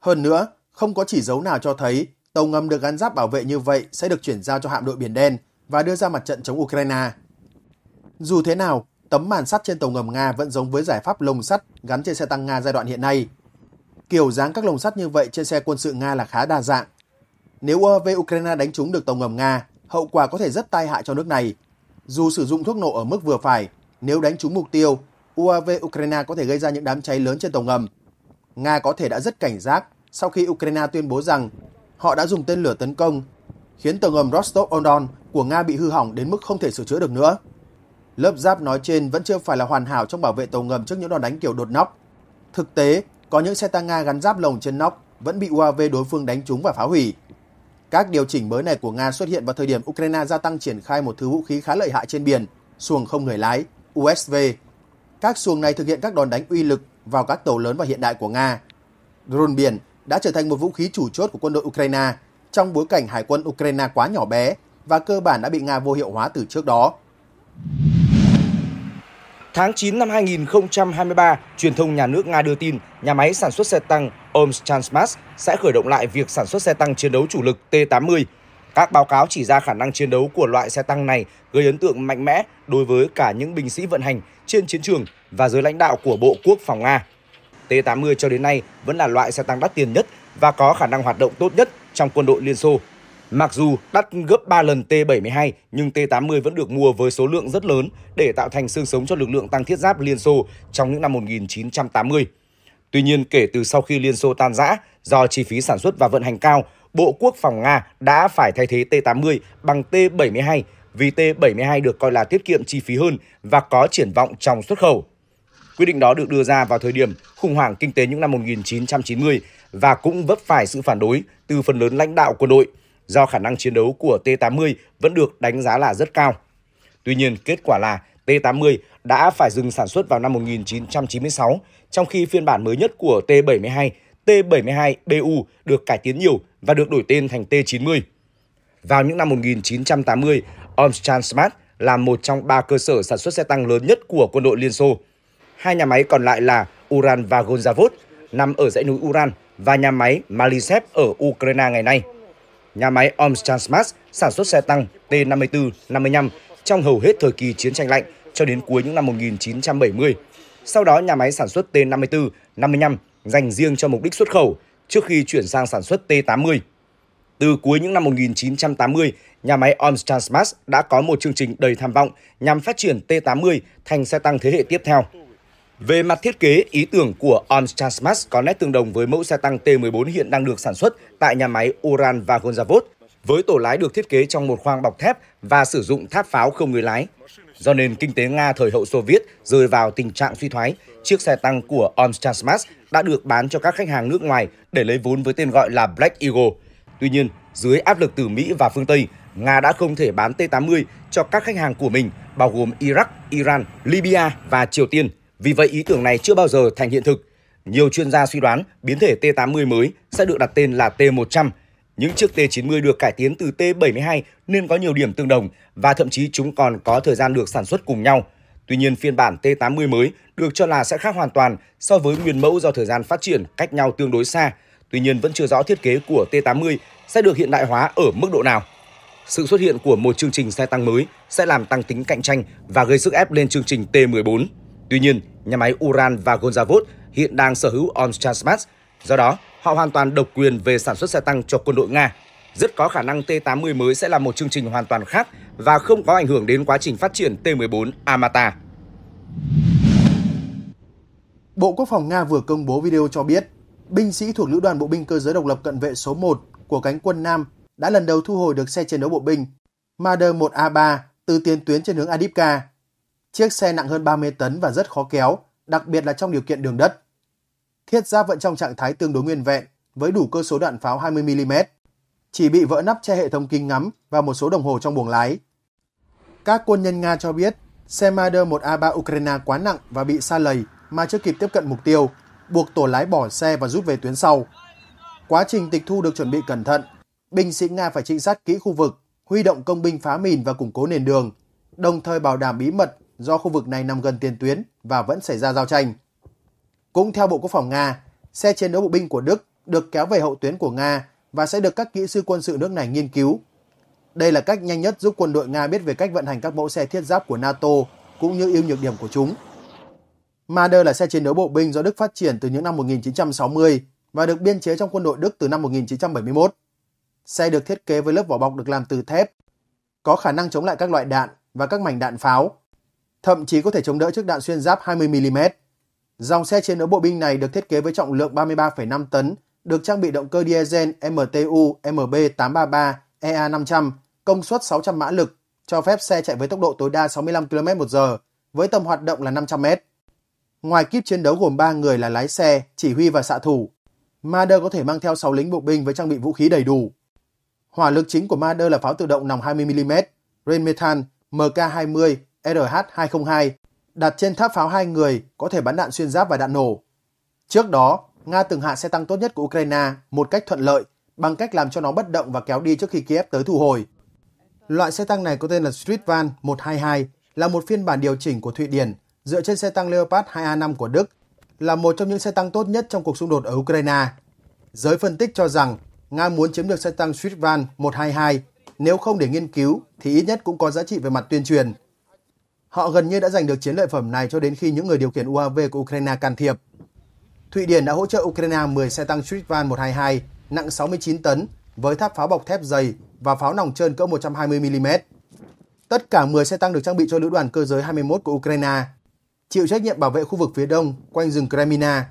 Hơn nữa, không có chỉ dấu nào cho thấy tàu ngầm được gắn giáp bảo vệ như vậy sẽ được chuyển giao cho hạm đội Biển Đen và đưa ra mặt trận chống Ukraine. Dù thế nào, tấm màn sắt trên tàu ngầm Nga vẫn giống với giải pháp lồng sắt gắn trên xe tăng Nga giai đoạn hiện nay. Kiểu dáng các lồng sắt như vậy trên xe quân sự Nga là khá đa dạng, nếu UAV Ukraine đánh trúng được tàu ngầm Nga, hậu quả có thể rất tai hại cho nước này. Dù sử dụng thuốc nổ ở mức vừa phải, nếu đánh trúng mục tiêu, UAV Ukraine có thể gây ra những đám cháy lớn trên tàu ngầm. Nga có thể đã rất cảnh giác sau khi Ukraine tuyên bố rằng họ đã dùng tên lửa tấn công, khiến tàu ngầm Rostov-on-Don của Nga bị hư hỏng đến mức không thể sửa chữa được nữa. Lớp giáp nói trên vẫn chưa phải là hoàn hảo trong bảo vệ tàu ngầm trước những đòn đánh kiểu đột nóc. Thực tế, có những xe tăng Nga gắn giáp lồng trên nóc vẫn bị UAV đối phương đánh trúng và phá hủy. Các điều chỉnh mới này của Nga xuất hiện vào thời điểm Ukraine gia tăng triển khai một thứ vũ khí khá lợi hại trên biển, xuồng không người lái, USV. Các xuồng này thực hiện các đòn đánh uy lực vào các tàu lớn và hiện đại của Nga. Drone biển đã trở thành một vũ khí chủ chốt của quân đội Ukraine trong bối cảnh hải quân Ukraine quá nhỏ bé và cơ bản đã bị Nga vô hiệu hóa từ trước đó. Tháng 9 năm 2023, truyền thông nhà nước Nga đưa tin nhà máy sản xuất xe tăng Omschansmas sẽ khởi động lại việc sản xuất xe tăng chiến đấu chủ lực T-80. Các báo cáo chỉ ra khả năng chiến đấu của loại xe tăng này gây ấn tượng mạnh mẽ đối với cả những binh sĩ vận hành trên chiến trường và giới lãnh đạo của Bộ Quốc phòng Nga. T-80 cho đến nay vẫn là loại xe tăng đắt tiền nhất và có khả năng hoạt động tốt nhất trong quân đội Liên Xô Mặc dù đắt gấp 3 lần T-72 nhưng T-80 vẫn được mua với số lượng rất lớn để tạo thành xương sống cho lực lượng tăng thiết giáp Liên Xô trong những năm 1980. Tuy nhiên, kể từ sau khi Liên Xô tan rã, do chi phí sản xuất và vận hành cao, Bộ Quốc phòng Nga đã phải thay thế T-80 bằng T-72 vì T-72 được coi là tiết kiệm chi phí hơn và có triển vọng trong xuất khẩu. Quyết định đó được đưa ra vào thời điểm khủng hoảng kinh tế những năm 1990 và cũng vấp phải sự phản đối từ phần lớn lãnh đạo quân đội – do khả năng chiến đấu của T-80 vẫn được đánh giá là rất cao. Tuy nhiên, kết quả là T-80 đã phải dừng sản xuất vào năm 1996, trong khi phiên bản mới nhất của T-72, T-72BU được cải tiến nhiều và được đổi tên thành T-90. Vào những năm 1980, Omstransmart là một trong ba cơ sở sản xuất xe tăng lớn nhất của quân đội Liên Xô. Hai nhà máy còn lại là Uran và Gonzavod, nằm ở dãy núi Uran, và nhà máy Malisev ở Ukraine ngày nay nhà máy Omstransmart sản xuất xe tăng T-54, 55 trong hầu hết thời kỳ chiến tranh lạnh cho đến cuối những năm 1970. Sau đó nhà máy sản xuất T-54, 55 dành riêng cho mục đích xuất khẩu trước khi chuyển sang sản xuất T-80. Từ cuối những năm 1980, nhà máy Omstransmart đã có một chương trình đầy tham vọng nhằm phát triển T-80 thành xe tăng thế hệ tiếp theo. Về mặt thiết kế, ý tưởng của Onstad Smash có nét tương đồng với mẫu xe tăng T14 hiện đang được sản xuất tại nhà máy Uran và Vagonzavod, với tổ lái được thiết kế trong một khoang bọc thép và sử dụng tháp pháo không người lái. Do nền kinh tế Nga thời hậu Xô Viết rơi vào tình trạng suy thoái, chiếc xe tăng của Onstad Smash đã được bán cho các khách hàng nước ngoài để lấy vốn với tên gọi là Black Eagle. Tuy nhiên, dưới áp lực từ Mỹ và phương Tây, Nga đã không thể bán T-80 cho các khách hàng của mình, bao gồm Iraq, Iran, Libya và Triều Tiên. Vì vậy ý tưởng này chưa bao giờ thành hiện thực. Nhiều chuyên gia suy đoán biến thể T80 mới sẽ được đặt tên là T100. Những chiếc T90 được cải tiến từ T72 nên có nhiều điểm tương đồng và thậm chí chúng còn có thời gian được sản xuất cùng nhau. Tuy nhiên phiên bản T80 mới được cho là sẽ khác hoàn toàn so với nguyên mẫu do thời gian phát triển cách nhau tương đối xa. Tuy nhiên vẫn chưa rõ thiết kế của T80 sẽ được hiện đại hóa ở mức độ nào. Sự xuất hiện của một chương trình xe tăng mới sẽ làm tăng tính cạnh tranh và gây sức ép lên chương trình T14. Tuy nhiên, Nhà máy Uran và Gonzavod hiện đang sở hữu Onstransmat, do đó họ hoàn toàn độc quyền về sản xuất xe tăng cho quân đội Nga. Rất có khả năng T-80 mới sẽ là một chương trình hoàn toàn khác và không có ảnh hưởng đến quá trình phát triển T-14 Amata. Bộ Quốc phòng Nga vừa công bố video cho biết, binh sĩ thuộc Lữ đoàn Bộ binh Cơ giới Độc lập Cận vệ số 1 của cánh quân Nam đã lần đầu thu hồi được xe chiến đấu bộ binh Marder 1A3 từ tiền tuyến trên hướng Adipka Chiếc xe nặng hơn 30 tấn và rất khó kéo, đặc biệt là trong điều kiện đường đất. Thiết giáp vẫn trong trạng thái tương đối nguyên vẹn, với đủ cơ số đạn pháo 20mm. Chỉ bị vỡ nắp che hệ thống kính ngắm và một số đồng hồ trong buồng lái. Các quân nhân Nga cho biết, xe Marder 1A3 Ukraine quá nặng và bị xa lầy mà chưa kịp tiếp cận mục tiêu, buộc tổ lái bỏ xe và rút về tuyến sau. Quá trình tịch thu được chuẩn bị cẩn thận, binh sĩ Nga phải trinh sát kỹ khu vực, huy động công binh phá mìn và củng cố nền đường, đồng thời bảo đảm bí mật do khu vực này nằm gần tiền tuyến và vẫn xảy ra giao tranh. Cũng theo Bộ Quốc phòng Nga, xe chiến đấu bộ binh của Đức được kéo về hậu tuyến của Nga và sẽ được các kỹ sư quân sự nước này nghiên cứu. Đây là cách nhanh nhất giúp quân đội Nga biết về cách vận hành các mẫu xe thiết giáp của NATO cũng như ưu nhược điểm của chúng. Marder là xe chiến đấu bộ binh do Đức phát triển từ những năm 1960 và được biên chế trong quân đội Đức từ năm 1971. Xe được thiết kế với lớp vỏ bọc được làm từ thép, có khả năng chống lại các loại đạn và các mảnh đạn pháo thậm chí có thể chống đỡ trước đạn xuyên giáp 20mm. Dòng xe chiến đấu bộ binh này được thiết kế với trọng lượng 33,5 tấn, được trang bị động cơ diesel MTU MB833 EA500, công suất 600 mã lực, cho phép xe chạy với tốc độ tối đa 65 km/h với tầm hoạt động là 500m. Ngoài kíp chiến đấu gồm 3 người là lái xe, chỉ huy và xạ thủ, Marder có thể mang theo 6 lính bộ binh với trang bị vũ khí đầy đủ. Hỏa lực chính của Marder là pháo tự động nòng 20mm, Rheinmetall MK20 RH-202 đặt trên tháp pháo hai người có thể bắn đạn xuyên giáp và đạn nổ. Trước đó, Nga từng hạ xe tăng tốt nhất của Ukraine một cách thuận lợi bằng cách làm cho nó bất động và kéo đi trước khi Kiev tới thu hồi. Loại xe tăng này có tên là street Streetvan 122, là một phiên bản điều chỉnh của Thụy Điển dựa trên xe tăng Leopard 2A5 của Đức, là một trong những xe tăng tốt nhất trong cuộc xung đột ở Ukraine. Giới phân tích cho rằng Nga muốn chiếm được xe tăng street Streetvan 122, nếu không để nghiên cứu thì ít nhất cũng có giá trị về mặt tuyên truyền. Họ gần như đã giành được chiến lợi phẩm này cho đến khi những người điều khiển UAV của Ukraine can thiệp. Thụy Điển đã hỗ trợ Ukraine 10 xe tăng Strickvan 122 nặng 69 tấn với tháp pháo bọc thép dày và pháo nòng trơn cỡ 120mm. Tất cả 10 xe tăng được trang bị cho lữ đoàn cơ giới 21 của Ukraine, chịu trách nhiệm bảo vệ khu vực phía đông quanh rừng Kremina.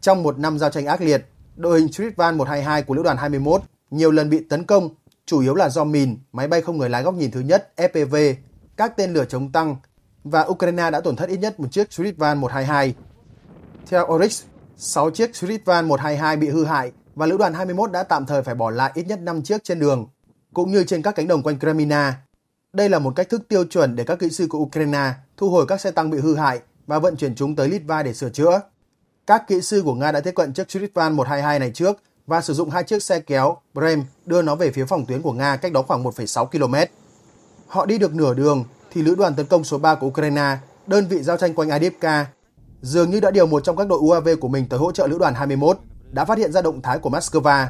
Trong một năm giao tranh ác liệt, đội hình Strickvan 122 của lữ đoàn 21 nhiều lần bị tấn công, chủ yếu là do mìn, máy bay không người lái góc nhìn thứ nhất FPV các tên lửa chống tăng và Ukraine đã tổn thất ít nhất một chiếc Suritvan 122. Theo Oryx, 6 chiếc Suritvan 122 bị hư hại và lữ đoàn 21 đã tạm thời phải bỏ lại ít nhất 5 chiếc trên đường, cũng như trên các cánh đồng quanh Kremina. Đây là một cách thức tiêu chuẩn để các kỹ sư của Ukraine thu hồi các xe tăng bị hư hại và vận chuyển chúng tới Litva để sửa chữa. Các kỹ sư của Nga đã tiếp cận chiếc Suritvan 122 này trước và sử dụng hai chiếc xe kéo Brem đưa nó về phía phòng tuyến của Nga cách đó khoảng 1,6 km. Họ đi được nửa đường thì lữ đoàn tấn công số 3 của Ukraine, đơn vị giao tranh quanh Adivka, dường như đã điều một trong các đội UAV của mình tới hỗ trợ lữ đoàn 21, đã phát hiện ra động thái của Moscow.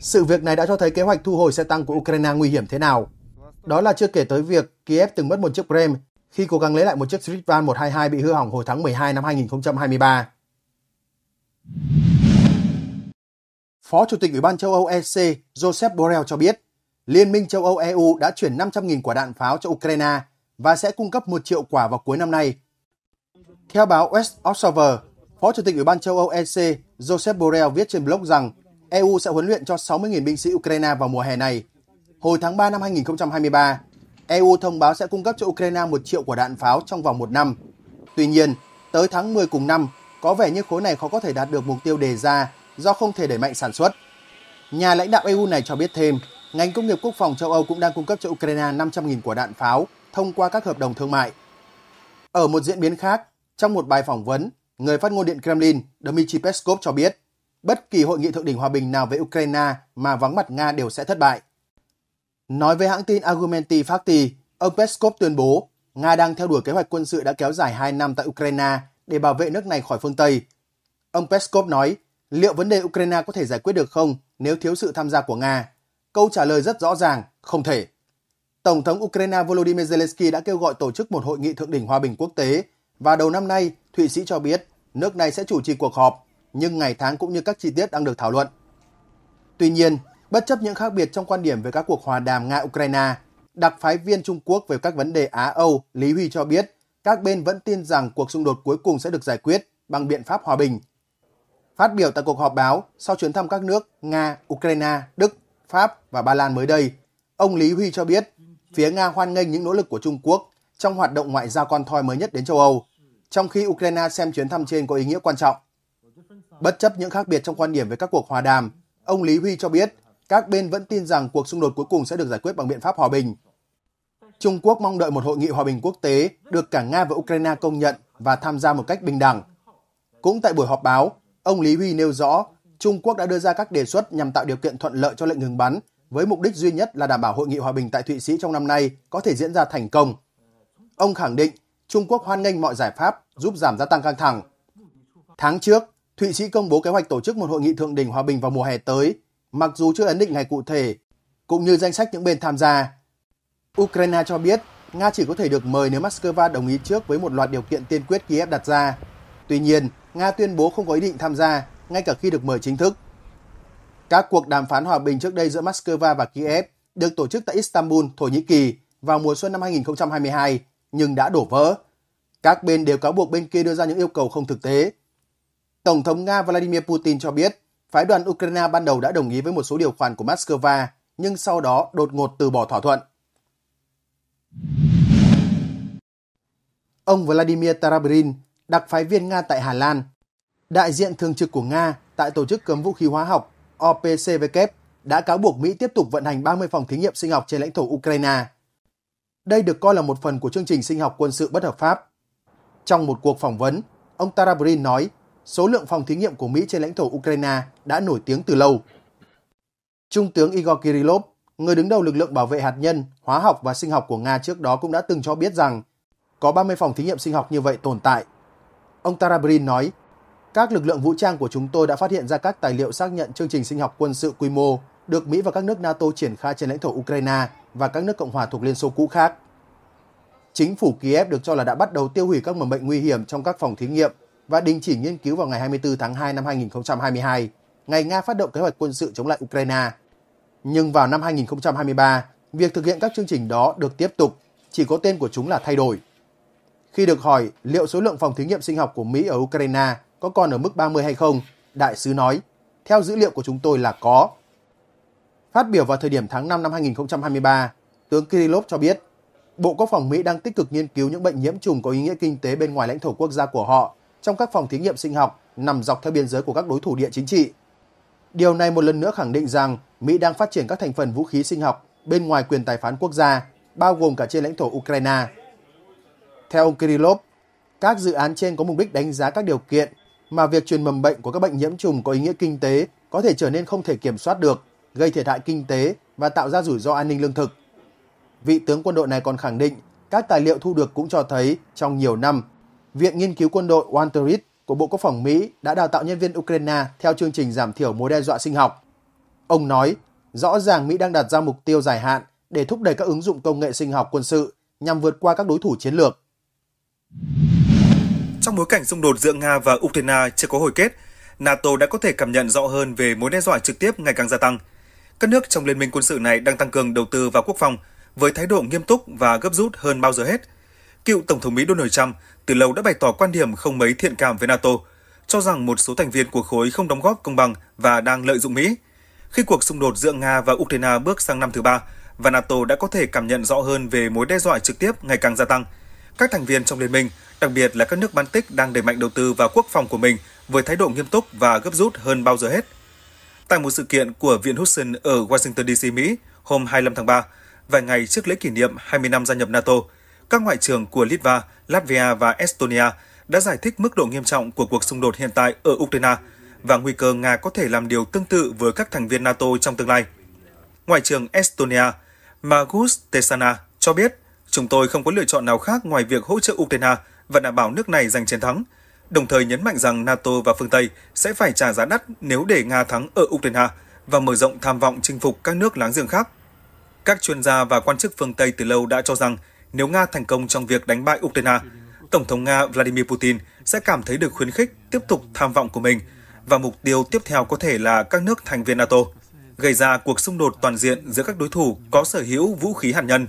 Sự việc này đã cho thấy kế hoạch thu hồi xe tăng của Ukraine nguy hiểm thế nào. Đó là chưa kể tới việc Kiev từng mất một chiếc Brem khi cố gắng lấy lại một chiếc Streetvan 122 bị hư hỏng hồi tháng 12 năm 2023. Phó Chủ tịch Ủy ban châu Âu EC Joseph Borrell cho biết, Liên minh châu Âu EU đã chuyển 500.000 quả đạn pháo cho Ukraine và sẽ cung cấp 1 triệu quả vào cuối năm nay. Theo báo West Observer, Phó Chủ tịch Ủy ban châu Âu EC Joseph Borrell viết trên blog rằng EU sẽ huấn luyện cho 60.000 binh sĩ Ukraine vào mùa hè này. Hồi tháng 3 năm 2023, EU thông báo sẽ cung cấp cho Ukraine 1 triệu quả đạn pháo trong vòng một năm. Tuy nhiên, tới tháng 10 cùng năm, có vẻ như khối này khó có thể đạt được mục tiêu đề ra do không thể đẩy mạnh sản xuất. Nhà lãnh đạo EU này cho biết thêm, ngành công nghiệp quốc phòng châu Âu cũng đang cung cấp cho Ukraine 500.000 quả đạn pháo thông qua các hợp đồng thương mại. Ở một diễn biến khác, trong một bài phỏng vấn, người phát ngôn Điện Kremlin Dmitry Peskov cho biết bất kỳ hội nghị thượng đỉnh hòa bình nào với Ukraine mà vắng mặt Nga đều sẽ thất bại. Nói với hãng tin Argumenti Fakti, ông Peskov tuyên bố Nga đang theo đuổi kế hoạch quân sự đã kéo dài 2 năm tại Ukraine để bảo vệ nước này khỏi phương Tây. Ông Peskov nói, liệu vấn đề Ukraine có thể giải quyết được không nếu thiếu sự tham gia của Nga? Câu trả lời rất rõ ràng, không thể. Tổng thống Ukraine Volodymyr Zelensky đã kêu gọi tổ chức một hội nghị thượng đỉnh hòa bình quốc tế và đầu năm nay, Thụy Sĩ cho biết nước này sẽ chủ trì cuộc họp, nhưng ngày tháng cũng như các chi tiết đang được thảo luận. Tuy nhiên, bất chấp những khác biệt trong quan điểm về các cuộc hòa đàm Nga-Ukraine, đặc phái viên Trung Quốc về các vấn đề Á-Âu Lý Huy cho biết các bên vẫn tin rằng cuộc xung đột cuối cùng sẽ được giải quyết bằng biện pháp hòa bình. Phát biểu tại cuộc họp báo sau chuyến thăm các nước Nga, Ukraine, Đức Pháp và Ba Lan mới đây, ông Lý Huy cho biết phía Nga hoan nghênh những nỗ lực của Trung Quốc trong hoạt động ngoại giao con thoi mới nhất đến châu Âu, trong khi Ukraine xem chuyến thăm trên có ý nghĩa quan trọng. Bất chấp những khác biệt trong quan điểm về các cuộc hòa đàm, ông Lý Huy cho biết các bên vẫn tin rằng cuộc xung đột cuối cùng sẽ được giải quyết bằng biện pháp hòa bình. Trung Quốc mong đợi một hội nghị hòa bình quốc tế được cả Nga và Ukraine công nhận và tham gia một cách bình đẳng. Cũng tại buổi họp báo, ông Lý Huy nêu rõ Trung Quốc đã đưa ra các đề xuất nhằm tạo điều kiện thuận lợi cho lệnh ngừng bắn với mục đích duy nhất là đảm bảo hội nghị hòa bình tại Thụy Sĩ trong năm nay có thể diễn ra thành công. Ông khẳng định Trung Quốc hoan nghênh mọi giải pháp giúp giảm gia tăng căng thẳng. Tháng trước, Thụy Sĩ công bố kế hoạch tổ chức một hội nghị thượng đỉnh hòa bình vào mùa hè tới, mặc dù chưa ấn định ngày cụ thể, cũng như danh sách những bên tham gia. Ukraine cho biết Nga chỉ có thể được mời nếu Moscow đồng ý trước với một loạt điều kiện tiên quyết Kiev đặt ra. Tuy nhiên, Nga tuyên bố không có ý định tham gia ngay cả khi được mời chính thức. Các cuộc đàm phán hòa bình trước đây giữa Moscow và Kiev được tổ chức tại Istanbul, Thổ Nhĩ Kỳ vào mùa xuân năm 2022 nhưng đã đổ vỡ. Các bên đều cáo buộc bên kia đưa ra những yêu cầu không thực tế. Tổng thống Nga Vladimir Putin cho biết phái đoàn Ukraine ban đầu đã đồng ý với một số điều khoản của Moscow nhưng sau đó đột ngột từ bỏ thỏa thuận. Ông Vladimir Tarabrin, đặc phái viên Nga tại Hà Lan, đại diện thường trực của Nga tại Tổ chức Cấm Vũ khí Hóa học OPCW đã cáo buộc Mỹ tiếp tục vận hành 30 phòng thí nghiệm sinh học trên lãnh thổ Ukraine. Đây được coi là một phần của chương trình sinh học quân sự bất hợp pháp. Trong một cuộc phỏng vấn, ông Tarabrin nói số lượng phòng thí nghiệm của Mỹ trên lãnh thổ Ukraine đã nổi tiếng từ lâu. Trung tướng Igor Kirillov, người đứng đầu lực lượng bảo vệ hạt nhân, hóa học và sinh học của Nga trước đó cũng đã từng cho biết rằng có 30 phòng thí nghiệm sinh học như vậy tồn tại. Ông Tarabrin nói các lực lượng vũ trang của chúng tôi đã phát hiện ra các tài liệu xác nhận chương trình sinh học quân sự quy mô được Mỹ và các nước NATO triển khai trên lãnh thổ Ukraine và các nước Cộng hòa thuộc Liên Xô cũ khác. Chính phủ Kiev được cho là đã bắt đầu tiêu hủy các mầm bệnh nguy hiểm trong các phòng thí nghiệm và đình chỉ nghiên cứu vào ngày 24 tháng 2 năm 2022, ngày Nga phát động kế hoạch quân sự chống lại Ukraine. Nhưng vào năm 2023, việc thực hiện các chương trình đó được tiếp tục, chỉ có tên của chúng là thay đổi. Khi được hỏi liệu số lượng phòng thí nghiệm sinh học của Mỹ ở Ukraine có còn ở mức 30 hay không, đại sứ nói, theo dữ liệu của chúng tôi là có. Phát biểu vào thời điểm tháng 5 năm 2023, tướng Kirillov cho biết, Bộ Quốc phòng Mỹ đang tích cực nghiên cứu những bệnh nhiễm trùng có ý nghĩa kinh tế bên ngoài lãnh thổ quốc gia của họ trong các phòng thí nghiệm sinh học nằm dọc theo biên giới của các đối thủ địa chính trị. Điều này một lần nữa khẳng định rằng Mỹ đang phát triển các thành phần vũ khí sinh học bên ngoài quyền tài phán quốc gia, bao gồm cả trên lãnh thổ Ukraine. Theo ông Kirillov, các dự án trên có mục đích đánh giá các điều kiện mà việc truyền mầm bệnh của các bệnh nhiễm trùng có ý nghĩa kinh tế có thể trở nên không thể kiểm soát được, gây thiệt hại kinh tế và tạo ra rủi ro an ninh lương thực. Vị tướng quân đội này còn khẳng định các tài liệu thu được cũng cho thấy trong nhiều năm, Viện Nghiên cứu Quân đội Walter Reed của Bộ Quốc phòng Mỹ đã đào tạo nhân viên Ukraine theo chương trình giảm thiểu mối đe dọa sinh học. Ông nói, rõ ràng Mỹ đang đặt ra mục tiêu dài hạn để thúc đẩy các ứng dụng công nghệ sinh học quân sự nhằm vượt qua các đối thủ chiến lược. Trong bối cảnh xung đột giữa Nga và Ukraine chưa có hồi kết, NATO đã có thể cảm nhận rõ hơn về mối đe dọa trực tiếp ngày càng gia tăng. Các nước trong liên minh quân sự này đang tăng cường đầu tư vào quốc phòng với thái độ nghiêm túc và gấp rút hơn bao giờ hết. Cựu Tổng thống Mỹ Donald Trump từ lâu đã bày tỏ quan điểm không mấy thiện cảm với NATO, cho rằng một số thành viên của khối không đóng góp công bằng và đang lợi dụng Mỹ. Khi cuộc xung đột giữa Nga và Ukraine bước sang năm thứ ba và NATO đã có thể cảm nhận rõ hơn về mối đe dọa trực tiếp ngày càng gia tăng, các thành viên trong liên minh đặc biệt là các nước Baltic đang đẩy mạnh đầu tư vào quốc phòng của mình với thái độ nghiêm túc và gấp rút hơn bao giờ hết. Tại một sự kiện của Viện Hudson ở Washington DC, Mỹ hôm 25 tháng 3, vài ngày trước lễ kỷ niệm 20 năm gia nhập NATO, các ngoại trưởng của Litva, Latvia và Estonia đã giải thích mức độ nghiêm trọng của cuộc xung đột hiện tại ở Ukraine và nguy cơ Nga có thể làm điều tương tự với các thành viên NATO trong tương lai. Ngoại trưởng Estonia Magus Tesana cho biết, chúng tôi không có lựa chọn nào khác ngoài việc hỗ trợ Ukraine và đảm bảo nước này giành chiến thắng, đồng thời nhấn mạnh rằng NATO và phương Tây sẽ phải trả giá đắt nếu để Nga thắng ở Ukraine và mở rộng tham vọng chinh phục các nước láng giềng khác. Các chuyên gia và quan chức phương Tây từ lâu đã cho rằng nếu Nga thành công trong việc đánh bại Ukraine, Tổng thống Nga Vladimir Putin sẽ cảm thấy được khuyến khích tiếp tục tham vọng của mình và mục tiêu tiếp theo có thể là các nước thành viên NATO, gây ra cuộc xung đột toàn diện giữa các đối thủ có sở hữu vũ khí hạt nhân.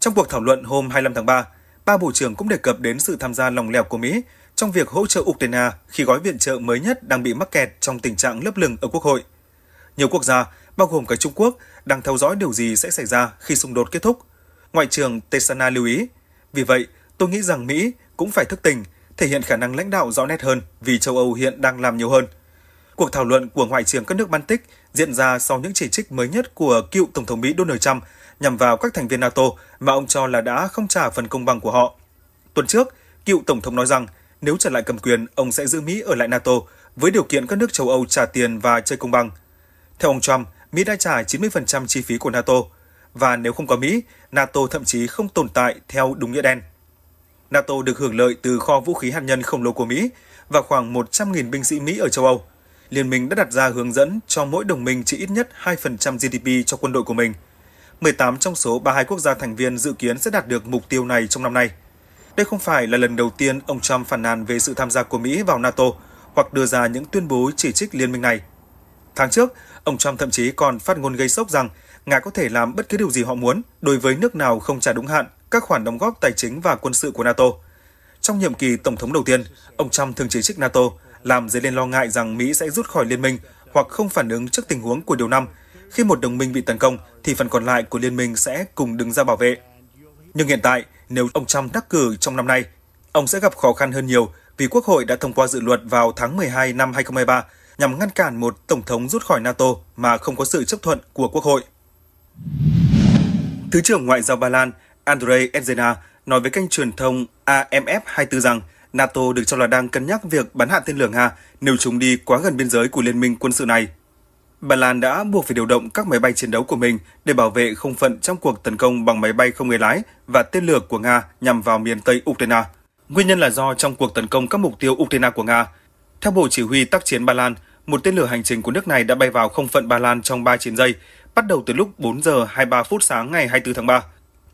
Trong cuộc thảo luận hôm 25 tháng 3, ba bộ trưởng cũng đề cập đến sự tham gia lòng lẻo của Mỹ trong việc hỗ trợ Ukraine khi gói viện trợ mới nhất đang bị mắc kẹt trong tình trạng lấp lửng ở Quốc hội. Nhiều quốc gia, bao gồm cả Trung Quốc, đang theo dõi điều gì sẽ xảy ra khi xung đột kết thúc. Ngoại trưởng Tesana lưu ý, vì vậy, tôi nghĩ rằng Mỹ cũng phải thức tỉnh, thể hiện khả năng lãnh đạo rõ nét hơn vì châu Âu hiện đang làm nhiều hơn. Cuộc thảo luận của Ngoại trưởng các nước Baltic diễn ra sau những chỉ trích mới nhất của cựu Tổng thống Mỹ Donald Trump nhằm vào các thành viên NATO mà ông cho là đã không trả phần công bằng của họ. Tuần trước, cựu Tổng thống nói rằng nếu trở lại cầm quyền, ông sẽ giữ Mỹ ở lại NATO với điều kiện các nước châu Âu trả tiền và chơi công bằng. Theo ông Trump, Mỹ đã trả 90% chi phí của NATO, và nếu không có Mỹ, NATO thậm chí không tồn tại theo đúng nghĩa đen. NATO được hưởng lợi từ kho vũ khí hạt nhân khổng lồ của Mỹ và khoảng 100.000 binh sĩ Mỹ ở châu Âu. Liên minh đã đặt ra hướng dẫn cho mỗi đồng minh chỉ ít nhất 2% GDP cho quân đội của mình – 18 trong số 32 quốc gia thành viên dự kiến sẽ đạt được mục tiêu này trong năm nay. Đây không phải là lần đầu tiên ông Trump phản nàn về sự tham gia của Mỹ vào NATO hoặc đưa ra những tuyên bố chỉ trích liên minh này. Tháng trước, ông Trump thậm chí còn phát ngôn gây sốc rằng Nga có thể làm bất cứ điều gì họ muốn đối với nước nào không trả đúng hạn các khoản đóng góp tài chính và quân sự của NATO. Trong nhiệm kỳ tổng thống đầu tiên, ông Trump thường chỉ trích NATO, làm dấy lên lo ngại rằng Mỹ sẽ rút khỏi liên minh hoặc không phản ứng trước tình huống của điều năm khi một đồng minh bị tấn công, thì phần còn lại của liên minh sẽ cùng đứng ra bảo vệ. Nhưng hiện tại, nếu ông Trump đắc cử trong năm nay, ông sẽ gặp khó khăn hơn nhiều vì Quốc hội đã thông qua dự luật vào tháng 12 năm 2023 nhằm ngăn cản một tổng thống rút khỏi NATO mà không có sự chấp thuận của Quốc hội. Thứ trưởng Ngoại giao Ba Lan Andrei Enzena nói với kênh truyền thông AMF24 rằng NATO được cho là đang cân nhắc việc bắn hạ tên lửa Nga nếu chúng đi quá gần biên giới của liên minh quân sự này Ba Lan đã buộc phải điều động các máy bay chiến đấu của mình để bảo vệ không phận trong cuộc tấn công bằng máy bay không người lái và tên lửa của Nga nhằm vào miền Tây Ukraine. Nguyên nhân là do trong cuộc tấn công các mục tiêu Ukraine của Nga. Theo Bộ Chỉ huy tác chiến Ba Lan, một tên lửa hành trình của nước này đã bay vào không phận Ba Lan trong 39 giây, bắt đầu từ lúc 4 giờ 23 phút sáng ngày 24 tháng 3.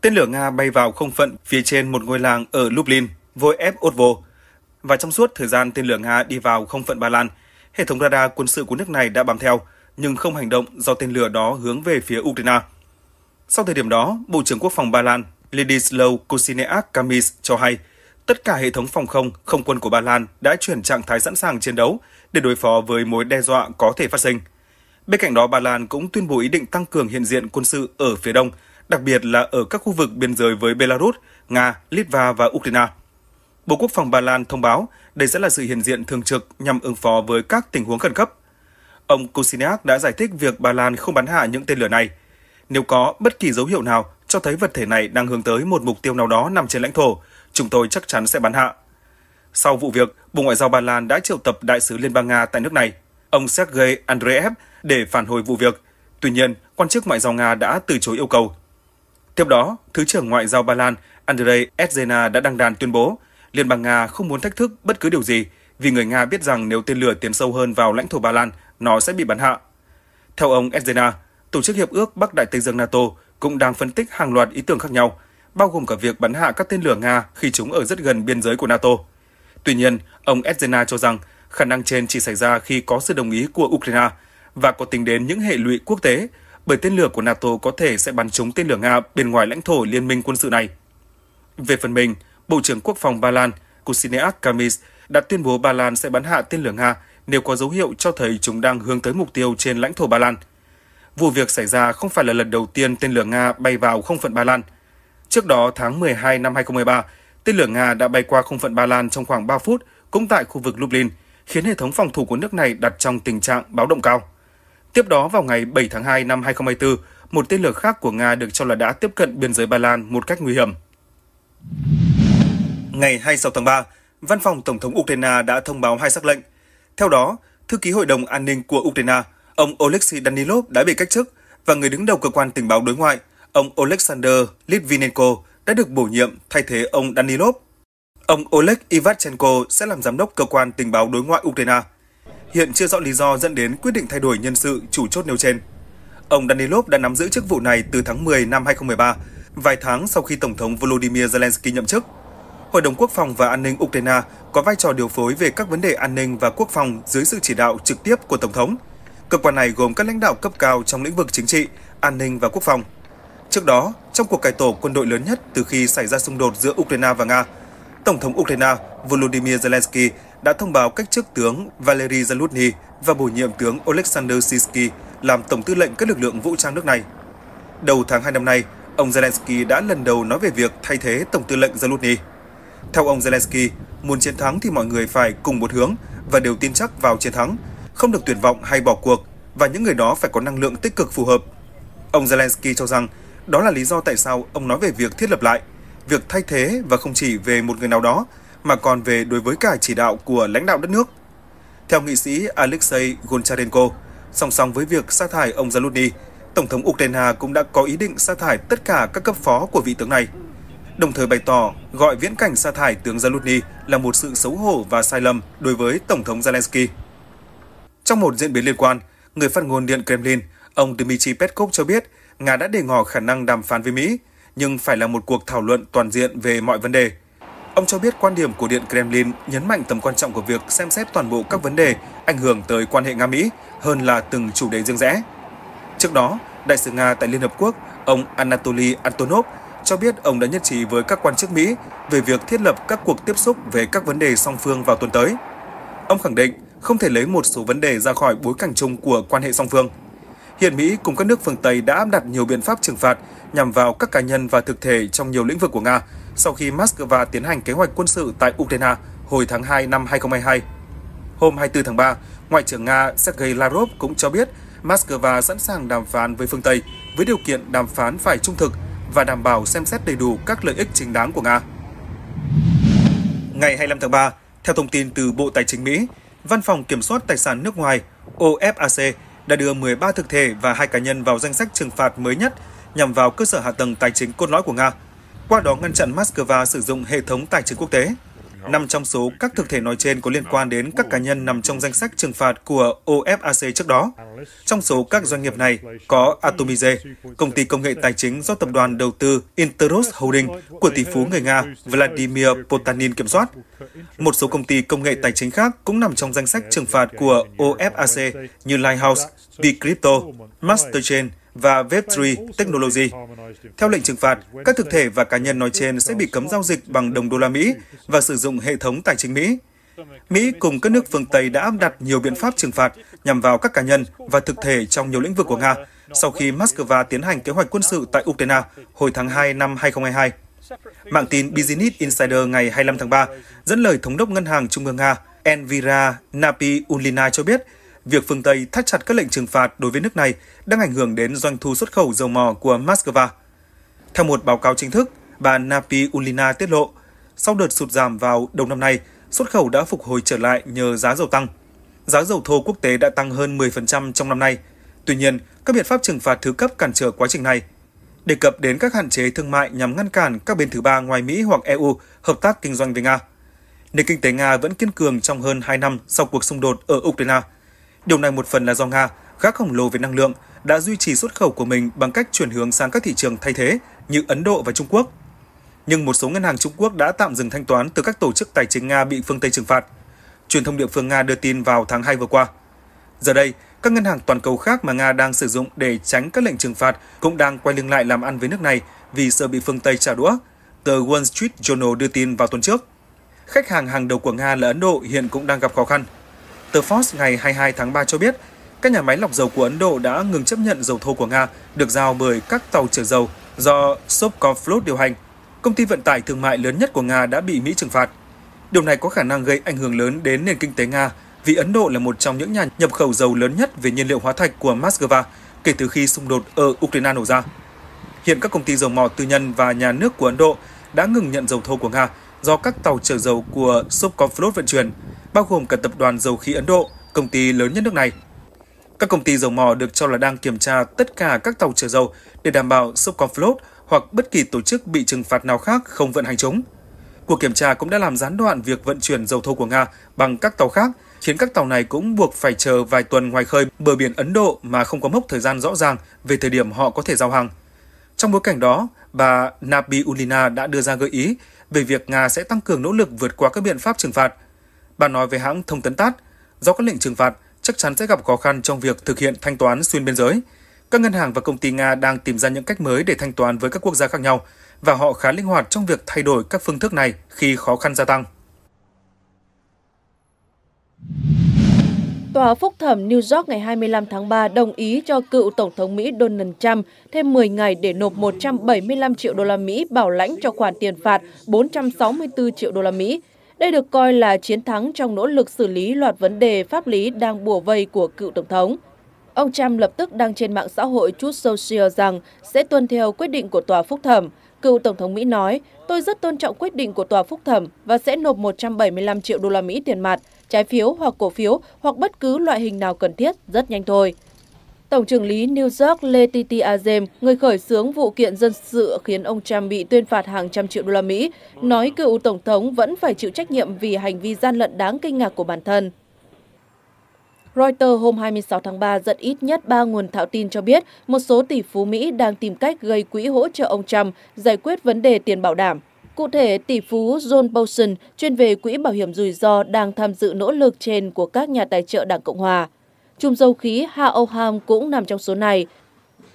Tên lửa Nga bay vào không phận phía trên một ngôi làng ở Lublin, ép Voyevodvo. Và trong suốt thời gian tên lửa Nga đi vào không phận Ba Lan, hệ thống radar quân sự của nước này đã bám theo – nhưng không hành động do tên lửa đó hướng về phía Ukraine. Sau thời điểm đó, Bộ trưởng Quốc phòng Ba Lan Ladislav Kusineak Kamis cho hay tất cả hệ thống phòng không không quân của Ba Lan đã chuyển trạng thái sẵn sàng chiến đấu để đối phó với mối đe dọa có thể phát sinh. Bên cạnh đó, Ba Lan cũng tuyên bố ý định tăng cường hiện diện quân sự ở phía đông, đặc biệt là ở các khu vực biên giới với Belarus, Nga, Litva và Ukraine. Bộ Quốc phòng Ba Lan thông báo đây sẽ là sự hiện diện thường trực nhằm ứng phó với các tình huống khẩn cấp, Ông Kusinak đã giải thích việc Ba Lan không bắn hạ những tên lửa này. Nếu có bất kỳ dấu hiệu nào cho thấy vật thể này đang hướng tới một mục tiêu nào đó nằm trên lãnh thổ, chúng tôi chắc chắn sẽ bắn hạ. Sau vụ việc, Bộ Ngoại giao Ba Lan đã triệu tập đại sứ Liên bang Nga tại nước này, ông Sergei Andreev, để phản hồi vụ việc. Tuy nhiên, quan chức ngoại giao Nga đã từ chối yêu cầu. Tiếp đó, Thứ trưởng Ngoại giao Ba Lan Andrei Edzena đã đăng đàn tuyên bố Liên bang Nga không muốn thách thức bất cứ điều gì vì người Nga biết rằng nếu tên lửa tiến sâu hơn vào lãnh thổ Ba Lan nó sẽ bị bắn hạ. Theo ông Erzena, Tổ chức Hiệp ước Bắc Đại Tây Dương NATO cũng đang phân tích hàng loạt ý tưởng khác nhau, bao gồm cả việc bắn hạ các tên lửa Nga khi chúng ở rất gần biên giới của NATO. Tuy nhiên, ông Erzena cho rằng khả năng trên chỉ xảy ra khi có sự đồng ý của Ukraine và có tính đến những hệ lụy quốc tế bởi tên lửa của NATO có thể sẽ bắn trúng tên lửa Nga bên ngoài lãnh thổ liên minh quân sự này. Về phần mình, Bộ trưởng Quốc phòng Ba Lan Kusineak Kamis đã tuyên bố Ba Lan sẽ bắn hạ tên lửa Nga nếu có dấu hiệu cho thấy chúng đang hướng tới mục tiêu trên lãnh thổ Ba Lan. Vụ việc xảy ra không phải là lần đầu tiên tên lửa Nga bay vào không phận Ba Lan. Trước đó, tháng 12 năm 2013, tên lửa Nga đã bay qua không phận Ba Lan trong khoảng 3 phút, cũng tại khu vực Lublin, khiến hệ thống phòng thủ của nước này đặt trong tình trạng báo động cao. Tiếp đó, vào ngày 7 tháng 2 năm 2024, một tên lửa khác của Nga được cho là đã tiếp cận biên giới Ba Lan một cách nguy hiểm. Ngày 26 tháng 3, Văn phòng Tổng thống Ukraine đã thông báo hai sắc lệnh – theo đó, thư ký Hội đồng An ninh của Ukraine, ông Oleksiy Danilov đã bị cách chức và người đứng đầu cơ quan tình báo đối ngoại, ông Oleksandr Litvinenko đã được bổ nhiệm thay thế ông Danilov. Ông Oleg Ivachenko sẽ làm giám đốc cơ quan tình báo đối ngoại Ukraine. Hiện chưa rõ lý do dẫn đến quyết định thay đổi nhân sự chủ chốt nêu trên. Ông Danilov đã nắm giữ chức vụ này từ tháng 10 năm 2013, vài tháng sau khi Tổng thống Volodymyr Zelensky nhậm chức. Hội đồng Quốc phòng và An ninh Ukraine có vai trò điều phối về các vấn đề an ninh và quốc phòng dưới sự chỉ đạo trực tiếp của Tổng thống. Cơ quan này gồm các lãnh đạo cấp cao trong lĩnh vực chính trị, an ninh và quốc phòng. Trước đó, trong cuộc cải tổ quân đội lớn nhất từ khi xảy ra xung đột giữa Ukraine và Nga, Tổng thống Ukraine Volodymyr Zelensky đã thông báo cách chức tướng Valery Zaluzny và bổ nhiệm tướng Oleksandr Sisky làm tổng tư lệnh các lực lượng vũ trang nước này. Đầu tháng 2 năm nay, ông Zelensky đã lần đầu nói về việc thay thế tổng tư lệnh Zaluzny. Theo ông Zelensky, muốn chiến thắng thì mọi người phải cùng một hướng và đều tin chắc vào chiến thắng, không được tuyệt vọng hay bỏ cuộc và những người đó phải có năng lượng tích cực phù hợp. Ông Zelensky cho rằng đó là lý do tại sao ông nói về việc thiết lập lại, việc thay thế và không chỉ về một người nào đó mà còn về đối với cả chỉ đạo của lãnh đạo đất nước. Theo nghị sĩ Alexei Goncharenko, song song với việc sa thải ông Zaludny, Tổng thống Ukraine cũng đã có ý định sa thải tất cả các cấp phó của vị tướng này đồng thời bày tỏ gọi viễn cảnh sa thải tướng Zalutny là một sự xấu hổ và sai lầm đối với Tổng thống Zelensky. Trong một diễn biến liên quan, người phát ngôn Điện Kremlin, ông Dmitry Peskov cho biết Nga đã đề ngỏ khả năng đàm phán với Mỹ, nhưng phải là một cuộc thảo luận toàn diện về mọi vấn đề. Ông cho biết quan điểm của Điện Kremlin nhấn mạnh tầm quan trọng của việc xem xét toàn bộ các vấn đề ảnh hưởng tới quan hệ Nga-Mỹ hơn là từng chủ đề riêng rẽ. Trước đó, Đại sứ Nga tại Liên Hợp Quốc, ông Anatoly Antonov cho biết ông đã nhất trí với các quan chức Mỹ về việc thiết lập các cuộc tiếp xúc về các vấn đề song phương vào tuần tới. Ông khẳng định không thể lấy một số vấn đề ra khỏi bối cảnh chung của quan hệ song phương. Hiện Mỹ cùng các nước phương Tây đã áp đặt nhiều biện pháp trừng phạt nhằm vào các cá nhân và thực thể trong nhiều lĩnh vực của Nga sau khi Moscow tiến hành kế hoạch quân sự tại Ukraine hồi tháng 2 năm 2022. Hôm 24 tháng 3, Ngoại trưởng Nga Sergei Lavrov cũng cho biết Moscow sẵn sàng đàm phán với phương Tây với điều kiện đàm phán phải trung thực và đảm bảo xem xét đầy đủ các lợi ích chính đáng của Nga. Ngày 25 tháng 3, theo thông tin từ Bộ Tài chính Mỹ, Văn phòng Kiểm soát Tài sản nước ngoài OFAC đã đưa 13 thực thể và hai cá nhân vào danh sách trừng phạt mới nhất nhằm vào cơ sở hạ tầng tài chính cốt lõi của Nga, qua đó ngăn chặn Moscow sử dụng hệ thống tài chính quốc tế. Năm trong số các thực thể nói trên có liên quan đến các cá nhân nằm trong danh sách trừng phạt của OFAC trước đó. Trong số các doanh nghiệp này có Atomize, công ty công nghệ tài chính do tập đoàn đầu tư Interos Holding của tỷ phú người Nga Vladimir Potanin kiểm soát. Một số công ty công nghệ tài chính khác cũng nằm trong danh sách trừng phạt của OFAC như Lighthouse, Big Crypto, Masterchain, và web Technology. Theo lệnh trừng phạt, các thực thể và cá nhân nói trên sẽ bị cấm giao dịch bằng đồng đô la Mỹ và sử dụng hệ thống tài chính Mỹ. Mỹ cùng các nước phương Tây đã áp đặt nhiều biện pháp trừng phạt nhằm vào các cá nhân và thực thể trong nhiều lĩnh vực của Nga sau khi Moscow tiến hành kế hoạch quân sự tại Ukraine hồi tháng 2 năm 2022. Mạng tin Business Insider ngày 25 tháng 3 dẫn lời Thống đốc Ngân hàng Trung ương Nga Elvira Napiulina cho biết việc phương Tây thắt chặt các lệnh trừng phạt đối với nước này đang ảnh hưởng đến doanh thu xuất khẩu dầu mỏ của Moscow. Theo một báo cáo chính thức, bà Napi Ulina tiết lộ, sau đợt sụt giảm vào đầu năm nay, xuất khẩu đã phục hồi trở lại nhờ giá dầu tăng. Giá dầu thô quốc tế đã tăng hơn 10% trong năm nay. Tuy nhiên, các biện pháp trừng phạt thứ cấp cản trở quá trình này. Đề cập đến các hạn chế thương mại nhằm ngăn cản các bên thứ ba ngoài Mỹ hoặc EU hợp tác kinh doanh với Nga. Nền kinh tế Nga vẫn kiên cường trong hơn 2 năm sau cuộc xung đột ở Ukraine – Điều này một phần là do Nga, gác khổng lồ về năng lượng, đã duy trì xuất khẩu của mình bằng cách chuyển hướng sang các thị trường thay thế như Ấn Độ và Trung Quốc. Nhưng một số ngân hàng Trung Quốc đã tạm dừng thanh toán từ các tổ chức tài chính Nga bị phương Tây trừng phạt. Truyền thông địa phương Nga đưa tin vào tháng 2 vừa qua. Giờ đây, các ngân hàng toàn cầu khác mà Nga đang sử dụng để tránh các lệnh trừng phạt cũng đang quay lưng lại làm ăn với nước này vì sợ bị phương Tây trả đũa. Tờ Wall Street Journal đưa tin vào tuần trước. Khách hàng hàng đầu của Nga là Ấn Độ hiện cũng đang gặp khó khăn Tờ Forbes ngày 22 tháng 3 cho biết, các nhà máy lọc dầu của Ấn Độ đã ngừng chấp nhận dầu thô của Nga được giao bởi các tàu chở dầu do Sovcomflot điều hành. Công ty vận tải thương mại lớn nhất của Nga đã bị Mỹ trừng phạt. Điều này có khả năng gây ảnh hưởng lớn đến nền kinh tế Nga vì Ấn Độ là một trong những nhà nhập khẩu dầu lớn nhất về nhiên liệu hóa thạch của Moscow kể từ khi xung đột ở Ukraine nổ ra. Hiện các công ty dầu mỏ tư nhân và nhà nước của Ấn Độ đã ngừng nhận dầu thô của Nga do các tàu chở dầu của Sovcomflot vận chuyển bao gồm cả tập đoàn dầu khí Ấn Độ, công ty lớn nhất nước này. Các công ty dầu mỏ được cho là đang kiểm tra tất cả các tàu chở dầu để đảm bảo Sovconflot hoặc bất kỳ tổ chức bị trừng phạt nào khác không vận hành chúng. Cuộc kiểm tra cũng đã làm gián đoạn việc vận chuyển dầu thô của Nga bằng các tàu khác, khiến các tàu này cũng buộc phải chờ vài tuần ngoài khơi bờ biển Ấn Độ mà không có mốc thời gian rõ ràng về thời điểm họ có thể giao hàng. Trong bối cảnh đó, bà Nabi Ulina đã đưa ra gợi ý về việc Nga sẽ tăng cường nỗ lực vượt qua các biện pháp trừng phạt Bà nói với hãng thông tấn TASS, do các lệnh trừng phạt chắc chắn sẽ gặp khó khăn trong việc thực hiện thanh toán xuyên biên giới. Các ngân hàng và công ty Nga đang tìm ra những cách mới để thanh toán với các quốc gia khác nhau và họ khá linh hoạt trong việc thay đổi các phương thức này khi khó khăn gia tăng. Tòa phúc thẩm New York ngày 25 tháng 3 đồng ý cho cựu Tổng thống Mỹ Donald Trump thêm 10 ngày để nộp 175 triệu đô la Mỹ bảo lãnh cho khoản tiền phạt 464 triệu đô la Mỹ đây được coi là chiến thắng trong nỗ lực xử lý loạt vấn đề pháp lý đang bùa vây của cựu Tổng thống. Ông Trump lập tức đăng trên mạng xã hội chút social rằng sẽ tuân theo quyết định của tòa phúc thẩm. Cựu Tổng thống Mỹ nói, tôi rất tôn trọng quyết định của tòa phúc thẩm và sẽ nộp 175 triệu đô la Mỹ tiền mặt, trái phiếu hoặc cổ phiếu hoặc bất cứ loại hình nào cần thiết rất nhanh thôi. Tổng trưởng lý New York Letitia Azem, người khởi xướng vụ kiện dân sự khiến ông Trump bị tuyên phạt hàng trăm triệu đô la Mỹ, nói cựu tổng thống vẫn phải chịu trách nhiệm vì hành vi gian lận đáng kinh ngạc của bản thân. Reuters hôm 26 tháng 3 dẫn ít nhất 3 nguồn thạo tin cho biết một số tỷ phú Mỹ đang tìm cách gây quỹ hỗ trợ ông Trump giải quyết vấn đề tiền bảo đảm. Cụ thể, tỷ phú John Bolton chuyên về quỹ bảo hiểm rủi ro đang tham dự nỗ lực trên của các nhà tài trợ Đảng Cộng Hòa. Chùm dầu khí Ha Oham cũng nằm trong số này.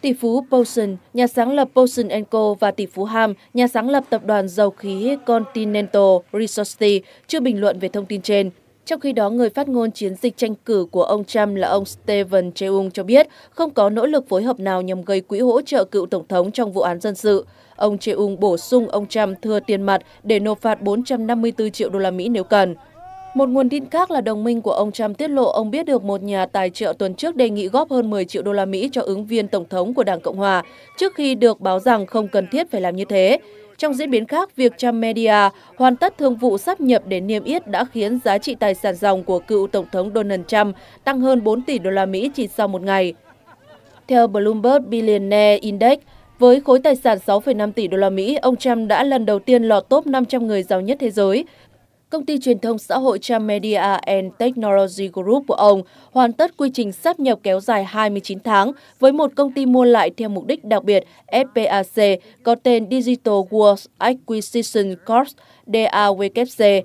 Tỷ phú Paulson, nhà sáng lập Paulson Co và tỷ phú Ham, nhà sáng lập tập đoàn dầu khí Continental Resources chưa bình luận về thông tin trên. Trong khi đó, người phát ngôn chiến dịch tranh cử của ông Trump là ông Steven Cheung cho biết không có nỗ lực phối hợp nào nhằm gây quỹ hỗ trợ cựu tổng thống trong vụ án dân sự. Ông Cheung bổ sung ông Trump thừa tiền mặt để nộp phạt 454 triệu đô la Mỹ nếu cần. Một nguồn tin khác là đồng minh của ông Trump tiết lộ ông biết được một nhà tài trợ tuần trước đề nghị góp hơn 10 triệu đô la Mỹ cho ứng viên tổng thống của Đảng Cộng hòa trước khi được báo rằng không cần thiết phải làm như thế. Trong diễn biến khác, việc Trump Media hoàn tất thương vụ sắp nhập để niêm yết đã khiến giá trị tài sản dòng của cựu tổng thống Donald Trump tăng hơn 4 tỷ đô la Mỹ chỉ sau một ngày. Theo Bloomberg Billionaire Index, với khối tài sản 6,5 tỷ đô la Mỹ, ông Trump đã lần đầu tiên lọt top 500 người giàu nhất thế giới, công ty truyền thông xã hội Trump Media and Technology Group của ông hoàn tất quy trình sáp nhập kéo dài 29 tháng với một công ty mua lại theo mục đích đặc biệt FPAC có tên Digital World Acquisition Corp. DAWC.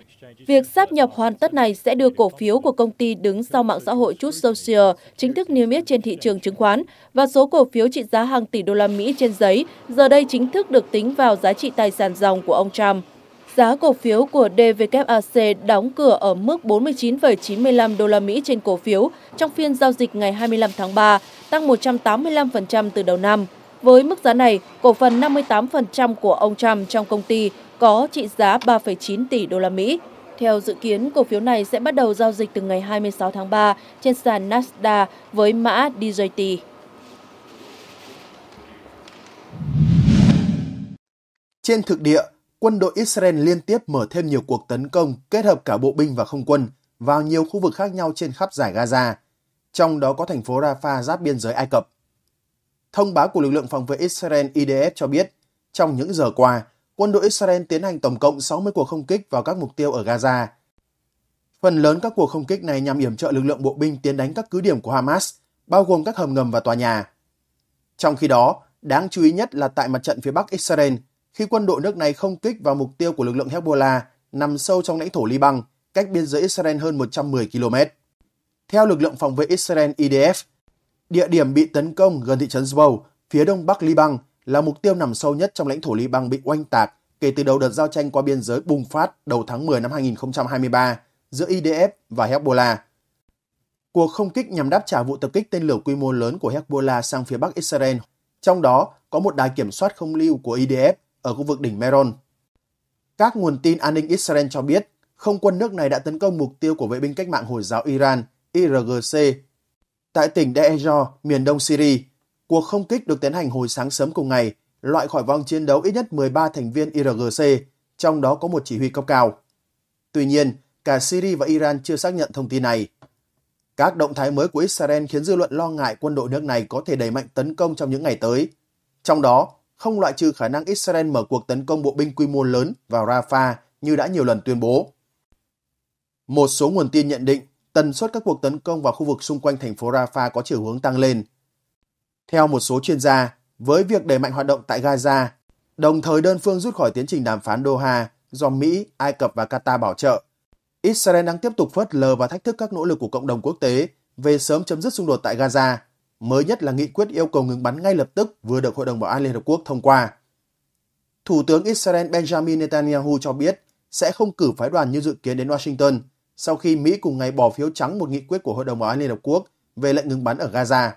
Việc sáp nhập hoàn tất này sẽ đưa cổ phiếu của công ty đứng sau mạng xã hội Truth Social chính thức niêm yết trên thị trường chứng khoán và số cổ phiếu trị giá hàng tỷ đô la Mỹ trên giấy giờ đây chính thức được tính vào giá trị tài sản dòng của ông Trump. Giá cổ phiếu của DVKAC đóng cửa ở mức 49,95 đô la Mỹ trên cổ phiếu trong phiên giao dịch ngày 25 tháng 3, tăng 185% từ đầu năm. Với mức giá này, cổ phần 58% của ông Trump trong công ty có trị giá 3,9 tỷ đô la Mỹ. Theo dự kiến, cổ phiếu này sẽ bắt đầu giao dịch từ ngày 26 tháng 3 trên sàn Nasdaq với mã DJT. Trên thực địa, quân đội Israel liên tiếp mở thêm nhiều cuộc tấn công kết hợp cả bộ binh và không quân vào nhiều khu vực khác nhau trên khắp giải Gaza, trong đó có thành phố Rafah giáp biên giới Ai Cập. Thông báo của lực lượng phòng vệ Israel IDF cho biết, trong những giờ qua, quân đội Israel tiến hành tổng cộng 60 cuộc không kích vào các mục tiêu ở Gaza. Phần lớn các cuộc không kích này nhằm yểm trợ lực lượng bộ binh tiến đánh các cứ điểm của Hamas, bao gồm các hầm ngầm và tòa nhà. Trong khi đó, đáng chú ý nhất là tại mặt trận phía Bắc Israel – khi quân đội nước này không kích vào mục tiêu của lực lượng Hezbollah nằm sâu trong lãnh thổ Liban, cách biên giới Israel hơn 110 km. Theo lực lượng phòng vệ Israel IDF, địa điểm bị tấn công gần thị trấn Zwow, phía đông bắc Liban là mục tiêu nằm sâu nhất trong lãnh thổ Liban bị oanh tạc kể từ đầu đợt giao tranh qua biên giới bùng phát đầu tháng 10 năm 2023 giữa IDF và Hezbollah. Cuộc không kích nhằm đáp trả vụ tập kích tên lửa quy mô lớn của Hezbollah sang phía bắc Israel, trong đó có một đài kiểm soát không lưu của IDF ở khu vực đỉnh Meron. Các nguồn tin an ninh Israel cho biết, không quân nước này đã tấn công mục tiêu của vệ binh cách mạng Hồi giáo Iran IRGC tại tỉnh Deir miền đông Syria. Cuộc không kích được tiến hành hồi sáng sớm cùng ngày, loại khỏi vòng chiến đấu ít nhất 13 thành viên IRGC, trong đó có một chỉ huy cấp cao. Tuy nhiên, cả Syria và Iran chưa xác nhận thông tin này. Các động thái mới của Israel khiến dư luận lo ngại quân đội nước này có thể đẩy mạnh tấn công trong những ngày tới. Trong đó, không loại trừ khả năng Israel mở cuộc tấn công bộ binh quy mô lớn vào Rafah như đã nhiều lần tuyên bố. Một số nguồn tin nhận định tần suất các cuộc tấn công vào khu vực xung quanh thành phố Rafah có chiều hướng tăng lên. Theo một số chuyên gia, với việc đẩy mạnh hoạt động tại Gaza, đồng thời đơn phương rút khỏi tiến trình đàm phán Doha do Mỹ, Ai Cập và Qatar bảo trợ, Israel đang tiếp tục phớt lờ và thách thức các nỗ lực của cộng đồng quốc tế về sớm chấm dứt xung đột tại Gaza mới nhất là nghị quyết yêu cầu ngừng bắn ngay lập tức vừa được Hội đồng Bảo an Liên Hợp Quốc thông qua. Thủ tướng Israel Benjamin Netanyahu cho biết sẽ không cử phái đoàn như dự kiến đến Washington sau khi Mỹ cùng ngày bỏ phiếu trắng một nghị quyết của Hội đồng Bảo an Liên Hợp Quốc về lệnh ngừng bắn ở Gaza.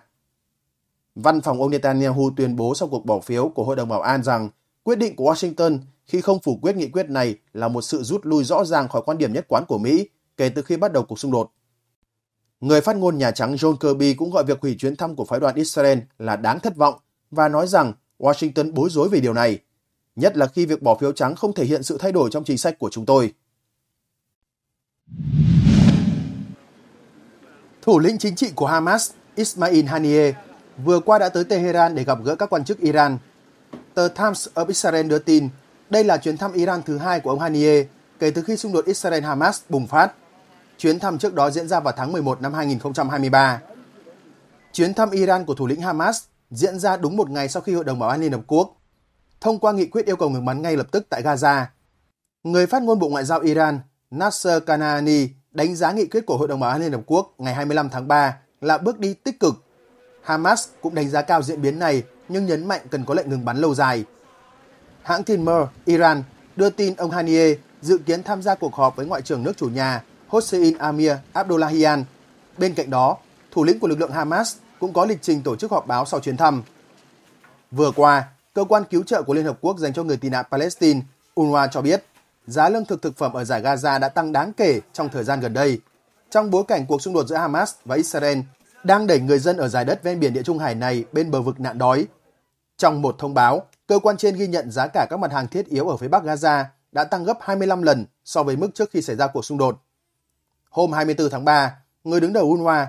Văn phòng ông Netanyahu tuyên bố sau cuộc bỏ phiếu của Hội đồng Bảo an rằng quyết định của Washington khi không phủ quyết nghị quyết này là một sự rút lui rõ ràng khỏi quan điểm nhất quán của Mỹ kể từ khi bắt đầu cuộc xung đột. Người phát ngôn Nhà Trắng John Kirby cũng gọi việc hủy chuyến thăm của phái đoàn Israel là đáng thất vọng và nói rằng Washington bối rối về điều này, nhất là khi việc bỏ phiếu trắng không thể hiện sự thay đổi trong chính sách của chúng tôi. Thủ lĩnh chính trị của Hamas Ismail Haniyeh vừa qua đã tới Tehran để gặp gỡ các quan chức Iran. Tờ Times of Israel đưa tin đây là chuyến thăm Iran thứ hai của ông Haniyeh kể từ khi xung đột Israel-Hamas bùng phát. Chuyến thăm trước đó diễn ra vào tháng 11 năm 2023. Chuyến thăm Iran của thủ lĩnh Hamas diễn ra đúng một ngày sau khi Hội đồng Bảo an Liên Hợp Quốc thông qua nghị quyết yêu cầu ngừng bắn ngay lập tức tại Gaza. Người phát ngôn Bộ Ngoại giao Iran Nasser Kanani đánh giá nghị quyết của Hội đồng Bảo an Liên Hợp Quốc ngày 25 tháng 3 là bước đi tích cực. Hamas cũng đánh giá cao diễn biến này nhưng nhấn mạnh cần có lệnh ngừng bắn lâu dài. Hãng tin Mer, Iran, đưa tin ông Haniyeh dự kiến tham gia cuộc họp với Ngoại trưởng nước chủ nhà Hossein Amir Abdullahian. Bên cạnh đó, thủ lĩnh của lực lượng Hamas cũng có lịch trình tổ chức họp báo sau chuyến thăm. Vừa qua, cơ quan cứu trợ của Liên Hợp Quốc dành cho người tị nạn Palestine UNRWA cho biết giá lương thực thực phẩm ở giải Gaza đã tăng đáng kể trong thời gian gần đây, trong bối cảnh cuộc xung đột giữa Hamas và Israel đang đẩy người dân ở giải đất ven biển địa Trung Hải này bên bờ vực nạn đói. Trong một thông báo, cơ quan trên ghi nhận giá cả các mặt hàng thiết yếu ở phía Bắc Gaza đã tăng gấp 25 lần so với mức trước khi xảy ra cuộc xung đột. Hôm 24 tháng 3, người đứng đầu UNRWA,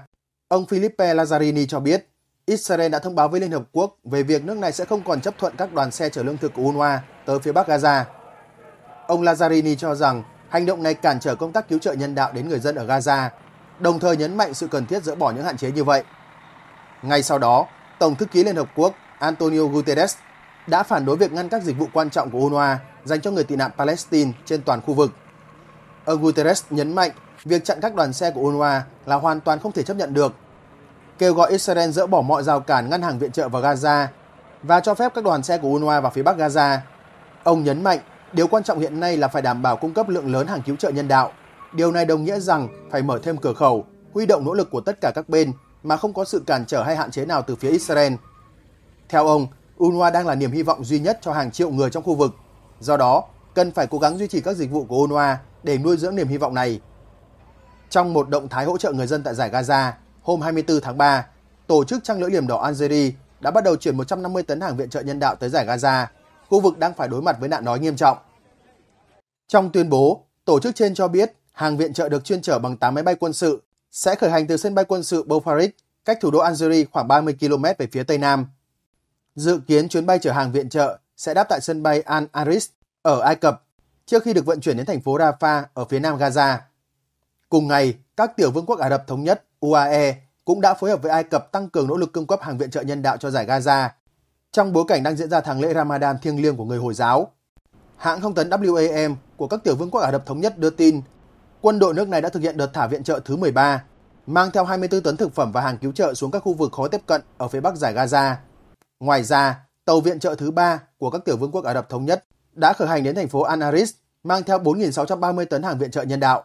ông Philippe Lazzarini cho biết, Israel đã thông báo với Liên Hợp Quốc về việc nước này sẽ không còn chấp thuận các đoàn xe chở lương thực của UNRWA tới phía Bắc Gaza. Ông Lazzarini cho rằng hành động này cản trở công tác cứu trợ nhân đạo đến người dân ở Gaza, đồng thời nhấn mạnh sự cần thiết dỡ bỏ những hạn chế như vậy. Ngay sau đó, Tổng thư ký Liên Hợp Quốc Antonio Guterres đã phản đối việc ngăn các dịch vụ quan trọng của UNRWA dành cho người tị nạn Palestine trên toàn khu vực. Ông Guterres nhấn mạnh Việc chặn các đoàn xe của UNRWA là hoàn toàn không thể chấp nhận được. Kêu gọi Israel dỡ bỏ mọi rào cản ngăn hàng viện trợ vào Gaza và cho phép các đoàn xe của UNRWA vào phía bắc Gaza. Ông nhấn mạnh điều quan trọng hiện nay là phải đảm bảo cung cấp lượng lớn hàng cứu trợ nhân đạo. Điều này đồng nghĩa rằng phải mở thêm cửa khẩu, huy động nỗ lực của tất cả các bên mà không có sự cản trở hay hạn chế nào từ phía Israel. Theo ông, UNRWA đang là niềm hy vọng duy nhất cho hàng triệu người trong khu vực. Do đó, cần phải cố gắng duy trì các dịch vụ của UNRWA để nuôi dưỡng niềm hy vọng này trong một động thái hỗ trợ người dân tại giải Gaza hôm 24 tháng 3, tổ chức Trăng lưỡi liềm đỏ Algeria đã bắt đầu chuyển 150 tấn hàng viện trợ nhân đạo tới giải Gaza, khu vực đang phải đối mặt với nạn đói nghiêm trọng. Trong tuyên bố, tổ chức trên cho biết hàng viện trợ được chuyên chở bằng 8 máy bay quân sự sẽ khởi hành từ sân bay quân sự Bofarid, cách thủ đô Algeria khoảng 30 km về phía tây nam. Dự kiến chuyến bay chở hàng viện trợ sẽ đáp tại sân bay Al Aris ở Ai Cập trước khi được vận chuyển đến thành phố Rafah ở phía nam Gaza. Cùng ngày, các tiểu vương quốc Ả Rập Thống Nhất UAE cũng đã phối hợp với Ai Cập tăng cường nỗ lực cung cấp hàng viện trợ nhân đạo cho giải Gaza trong bối cảnh đang diễn ra tháng lễ Ramadan thiêng liêng của người Hồi giáo. Hãng thông tấn WAM của các tiểu vương quốc Ả Rập Thống Nhất đưa tin quân đội nước này đã thực hiện đợt thả viện trợ thứ 13, mang theo 24 tấn thực phẩm và hàng cứu trợ xuống các khu vực khó tiếp cận ở phía bắc giải Gaza. Ngoài ra, tàu viện trợ thứ 3 của các tiểu vương quốc Ả Rập Thống Nhất đã khởi hành đến thành phố Anaris, mang theo 4.630 tấn hàng viện trợ nhân đạo.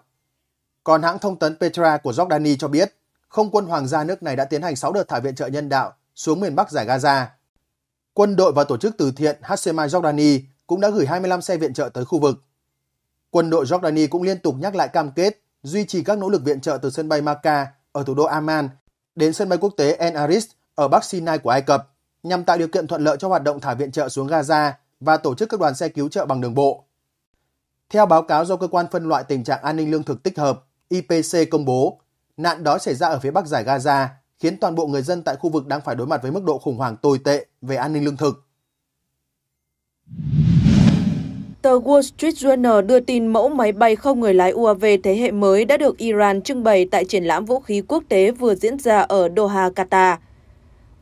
Còn hãng thông tấn Petra của Jordani cho biết, không quân hoàng gia nước này đã tiến hành 6 đợt thả viện trợ nhân đạo xuống miền Bắc giải Gaza. Quân đội và tổ chức từ thiện Hashemai Jordani cũng đã gửi 25 xe viện trợ tới khu vực. Quân đội Jordani cũng liên tục nhắc lại cam kết duy trì các nỗ lực viện trợ từ sân bay Maka ở thủ đô Amman đến sân bay quốc tế En Aris ở Bắc Sinai của Ai Cập nhằm tạo điều kiện thuận lợi cho hoạt động thả viện trợ xuống Gaza và tổ chức các đoàn xe cứu trợ bằng đường bộ. Theo báo cáo do cơ quan phân loại tình trạng an ninh lương thực tích hợp IPC công bố, nạn đói xảy ra ở phía bắc giải Gaza khiến toàn bộ người dân tại khu vực đang phải đối mặt với mức độ khủng hoảng tồi tệ về an ninh lương thực. Tờ Wall Street Journal đưa tin mẫu máy bay không người lái UAV thế hệ mới đã được Iran trưng bày tại triển lãm vũ khí quốc tế vừa diễn ra ở Doha, Qatar.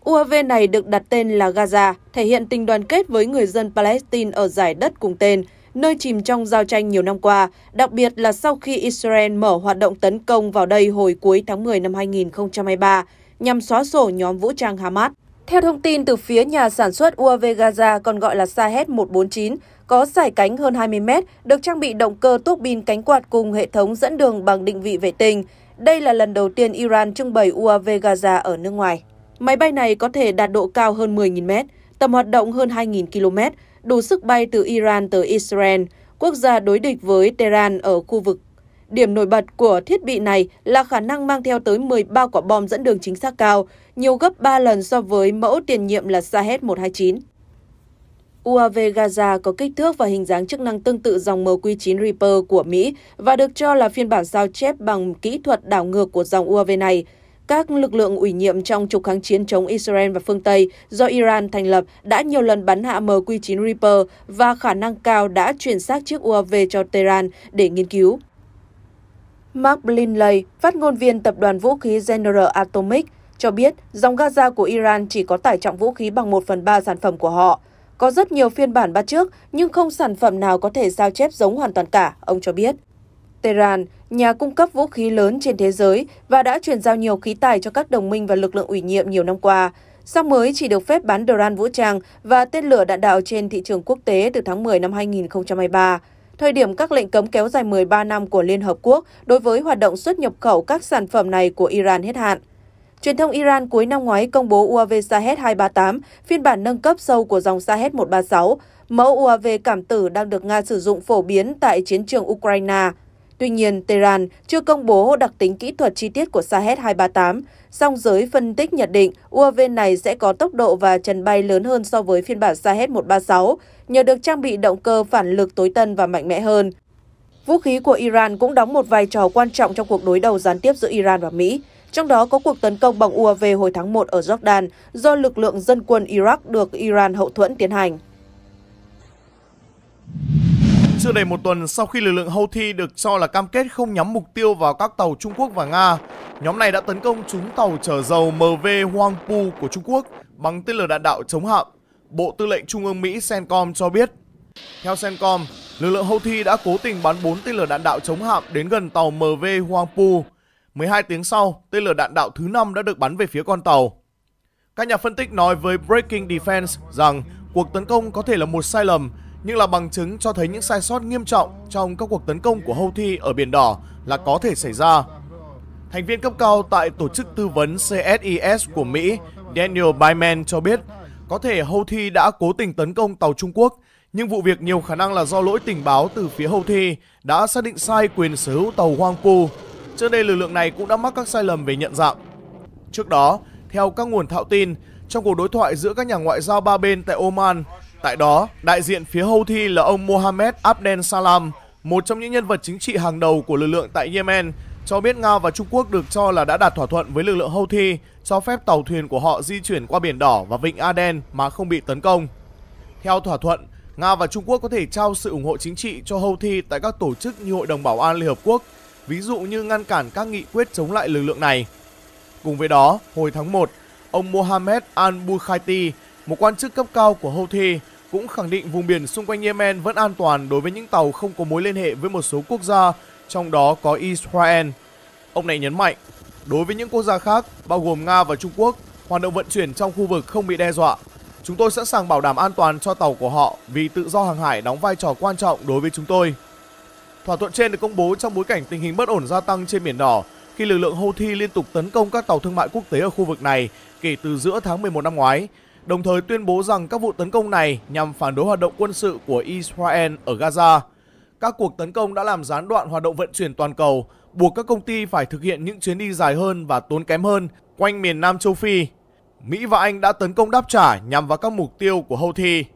UAV này được đặt tên là Gaza, thể hiện tình đoàn kết với người dân Palestine ở giải đất cùng tên nơi chìm trong giao tranh nhiều năm qua, đặc biệt là sau khi Israel mở hoạt động tấn công vào đây hồi cuối tháng 10 năm 2023 nhằm xóa sổ nhóm vũ trang Hamas. Theo thông tin từ phía nhà sản xuất UAV Gaza, còn gọi là Sahed 149, có sải cánh hơn 20 mét, được trang bị động cơ tuốc bin cánh quạt cùng hệ thống dẫn đường bằng định vị vệ tinh. Đây là lần đầu tiên Iran trưng bày UAV Gaza ở nước ngoài. Máy bay này có thể đạt độ cao hơn 10.000 mét, tầm hoạt động hơn 2.000 km, đủ sức bay từ Iran tới Israel, quốc gia đối địch với Tehran ở khu vực. Điểm nổi bật của thiết bị này là khả năng mang theo tới 13 quả bom dẫn đường chính xác cao, nhiều gấp 3 lần so với mẫu tiền nhiệm là Shahed-129. UAV Gaza có kích thước và hình dáng chức năng tương tự dòng MQ-9 Reaper của Mỹ và được cho là phiên bản sao chép bằng kỹ thuật đảo ngược của dòng UAV này – các lực lượng ủy nhiệm trong trục kháng chiến chống Israel và phương Tây do Iran thành lập đã nhiều lần bắn hạ MQ-9 Reaper và khả năng cao đã chuyển xác chiếc UAV cho Tehran để nghiên cứu. Mark Blinley, phát ngôn viên tập đoàn vũ khí General Atomic, cho biết dòng Gaza của Iran chỉ có tải trọng vũ khí bằng 1 phần 3 sản phẩm của họ. Có rất nhiều phiên bản bắt trước, nhưng không sản phẩm nào có thể sao chép giống hoàn toàn cả, ông cho biết. Tehran nhà cung cấp vũ khí lớn trên thế giới và đã chuyển giao nhiều khí tài cho các đồng minh và lực lượng ủy nhiệm nhiều năm qua. Song mới chỉ được phép bán drone vũ trang và tên lửa đạn đạo trên thị trường quốc tế từ tháng 10 năm 2023 thời điểm các lệnh cấm kéo dài 13 năm của Liên Hợp Quốc đối với hoạt động xuất nhập khẩu các sản phẩm này của Iran hết hạn. Truyền thông Iran cuối năm ngoái công bố UAV Sahed 238, phiên bản nâng cấp sâu của dòng Sahed 136, mẫu UAV cảm tử đang được Nga sử dụng phổ biến tại chiến trường Ukraine. Tuy nhiên, Tehran chưa công bố đặc tính kỹ thuật chi tiết của Sahed-238, song giới phân tích nhận định UAV này sẽ có tốc độ và trần bay lớn hơn so với phiên bản Sahed-136, nhờ được trang bị động cơ phản lực tối tân và mạnh mẽ hơn. Vũ khí của Iran cũng đóng một vai trò quan trọng trong cuộc đối đầu gián tiếp giữa Iran và Mỹ, trong đó có cuộc tấn công bằng UAV hồi tháng 1 ở Jordan do lực lượng dân quân Iraq được Iran hậu thuẫn tiến hành. Chưa đầy một tuần sau khi lực lượng Houthi được cho là cam kết không nhắm mục tiêu vào các tàu Trung Quốc và Nga, nhóm này đã tấn công chúng tàu chở dầu MV Huangpu của Trung Quốc bằng tên lửa đạn đạo chống hạm. Bộ Tư lệnh Trung ương Mỹ CENTCOM cho biết. Theo CENTCOM, lực lượng Houthi đã cố tình bắn 4 tên lửa đạn đạo chống hạm đến gần tàu MV Huangpu. 12 tiếng sau, tên lửa đạn đạo thứ 5 đã được bắn về phía con tàu. Các nhà phân tích nói với Breaking Defense rằng cuộc tấn công có thể là một sai lầm nhưng là bằng chứng cho thấy những sai sót nghiêm trọng trong các cuộc tấn công của Houthi ở Biển Đỏ là có thể xảy ra. Thành viên cấp cao tại tổ chức tư vấn CSIS của Mỹ Daniel Byman cho biết có thể Houthi đã cố tình tấn công tàu Trung Quốc, nhưng vụ việc nhiều khả năng là do lỗi tình báo từ phía Houthi đã xác định sai quyền sở hữu tàu Huangpu. Trước đây lực lượng này cũng đã mắc các sai lầm về nhận dạng. Trước đó, theo các nguồn thạo tin, trong cuộc đối thoại giữa các nhà ngoại giao ba bên tại Oman, Tại đó, đại diện phía Houthi là ông Mohammed Abdel Salam, một trong những nhân vật chính trị hàng đầu của lực lượng tại Yemen, cho biết Nga và Trung Quốc được cho là đã đạt thỏa thuận với lực lượng Houthi cho phép tàu thuyền của họ di chuyển qua biển đỏ và vịnh Aden mà không bị tấn công. Theo thỏa thuận, Nga và Trung Quốc có thể trao sự ủng hộ chính trị cho Houthi tại các tổ chức như Hội đồng Bảo an Liên Hợp Quốc, ví dụ như ngăn cản các nghị quyết chống lại lực lượng này. Cùng với đó, hồi tháng 1, ông Mohammed al-Bukhaiti, một quan chức cấp cao của Houthi, cũng khẳng định vùng biển xung quanh Yemen vẫn an toàn đối với những tàu không có mối liên hệ với một số quốc gia, trong đó có Israel. Ông này nhấn mạnh, đối với những quốc gia khác, bao gồm Nga và Trung Quốc, hoạt động vận chuyển trong khu vực không bị đe dọa. Chúng tôi sẵn sàng bảo đảm an toàn cho tàu của họ vì tự do hàng hải đóng vai trò quan trọng đối với chúng tôi. Thỏa thuận trên được công bố trong bối cảnh tình hình bất ổn gia tăng trên Biển Đỏ khi lực lượng Houthi liên tục tấn công các tàu thương mại quốc tế ở khu vực này kể từ giữa tháng 11 năm ngoái, đồng thời tuyên bố rằng các vụ tấn công này nhằm phản đối hoạt động quân sự của Israel ở Gaza. Các cuộc tấn công đã làm gián đoạn hoạt động vận chuyển toàn cầu, buộc các công ty phải thực hiện những chuyến đi dài hơn và tốn kém hơn quanh miền Nam châu Phi. Mỹ và Anh đã tấn công đáp trả nhằm vào các mục tiêu của Houthi.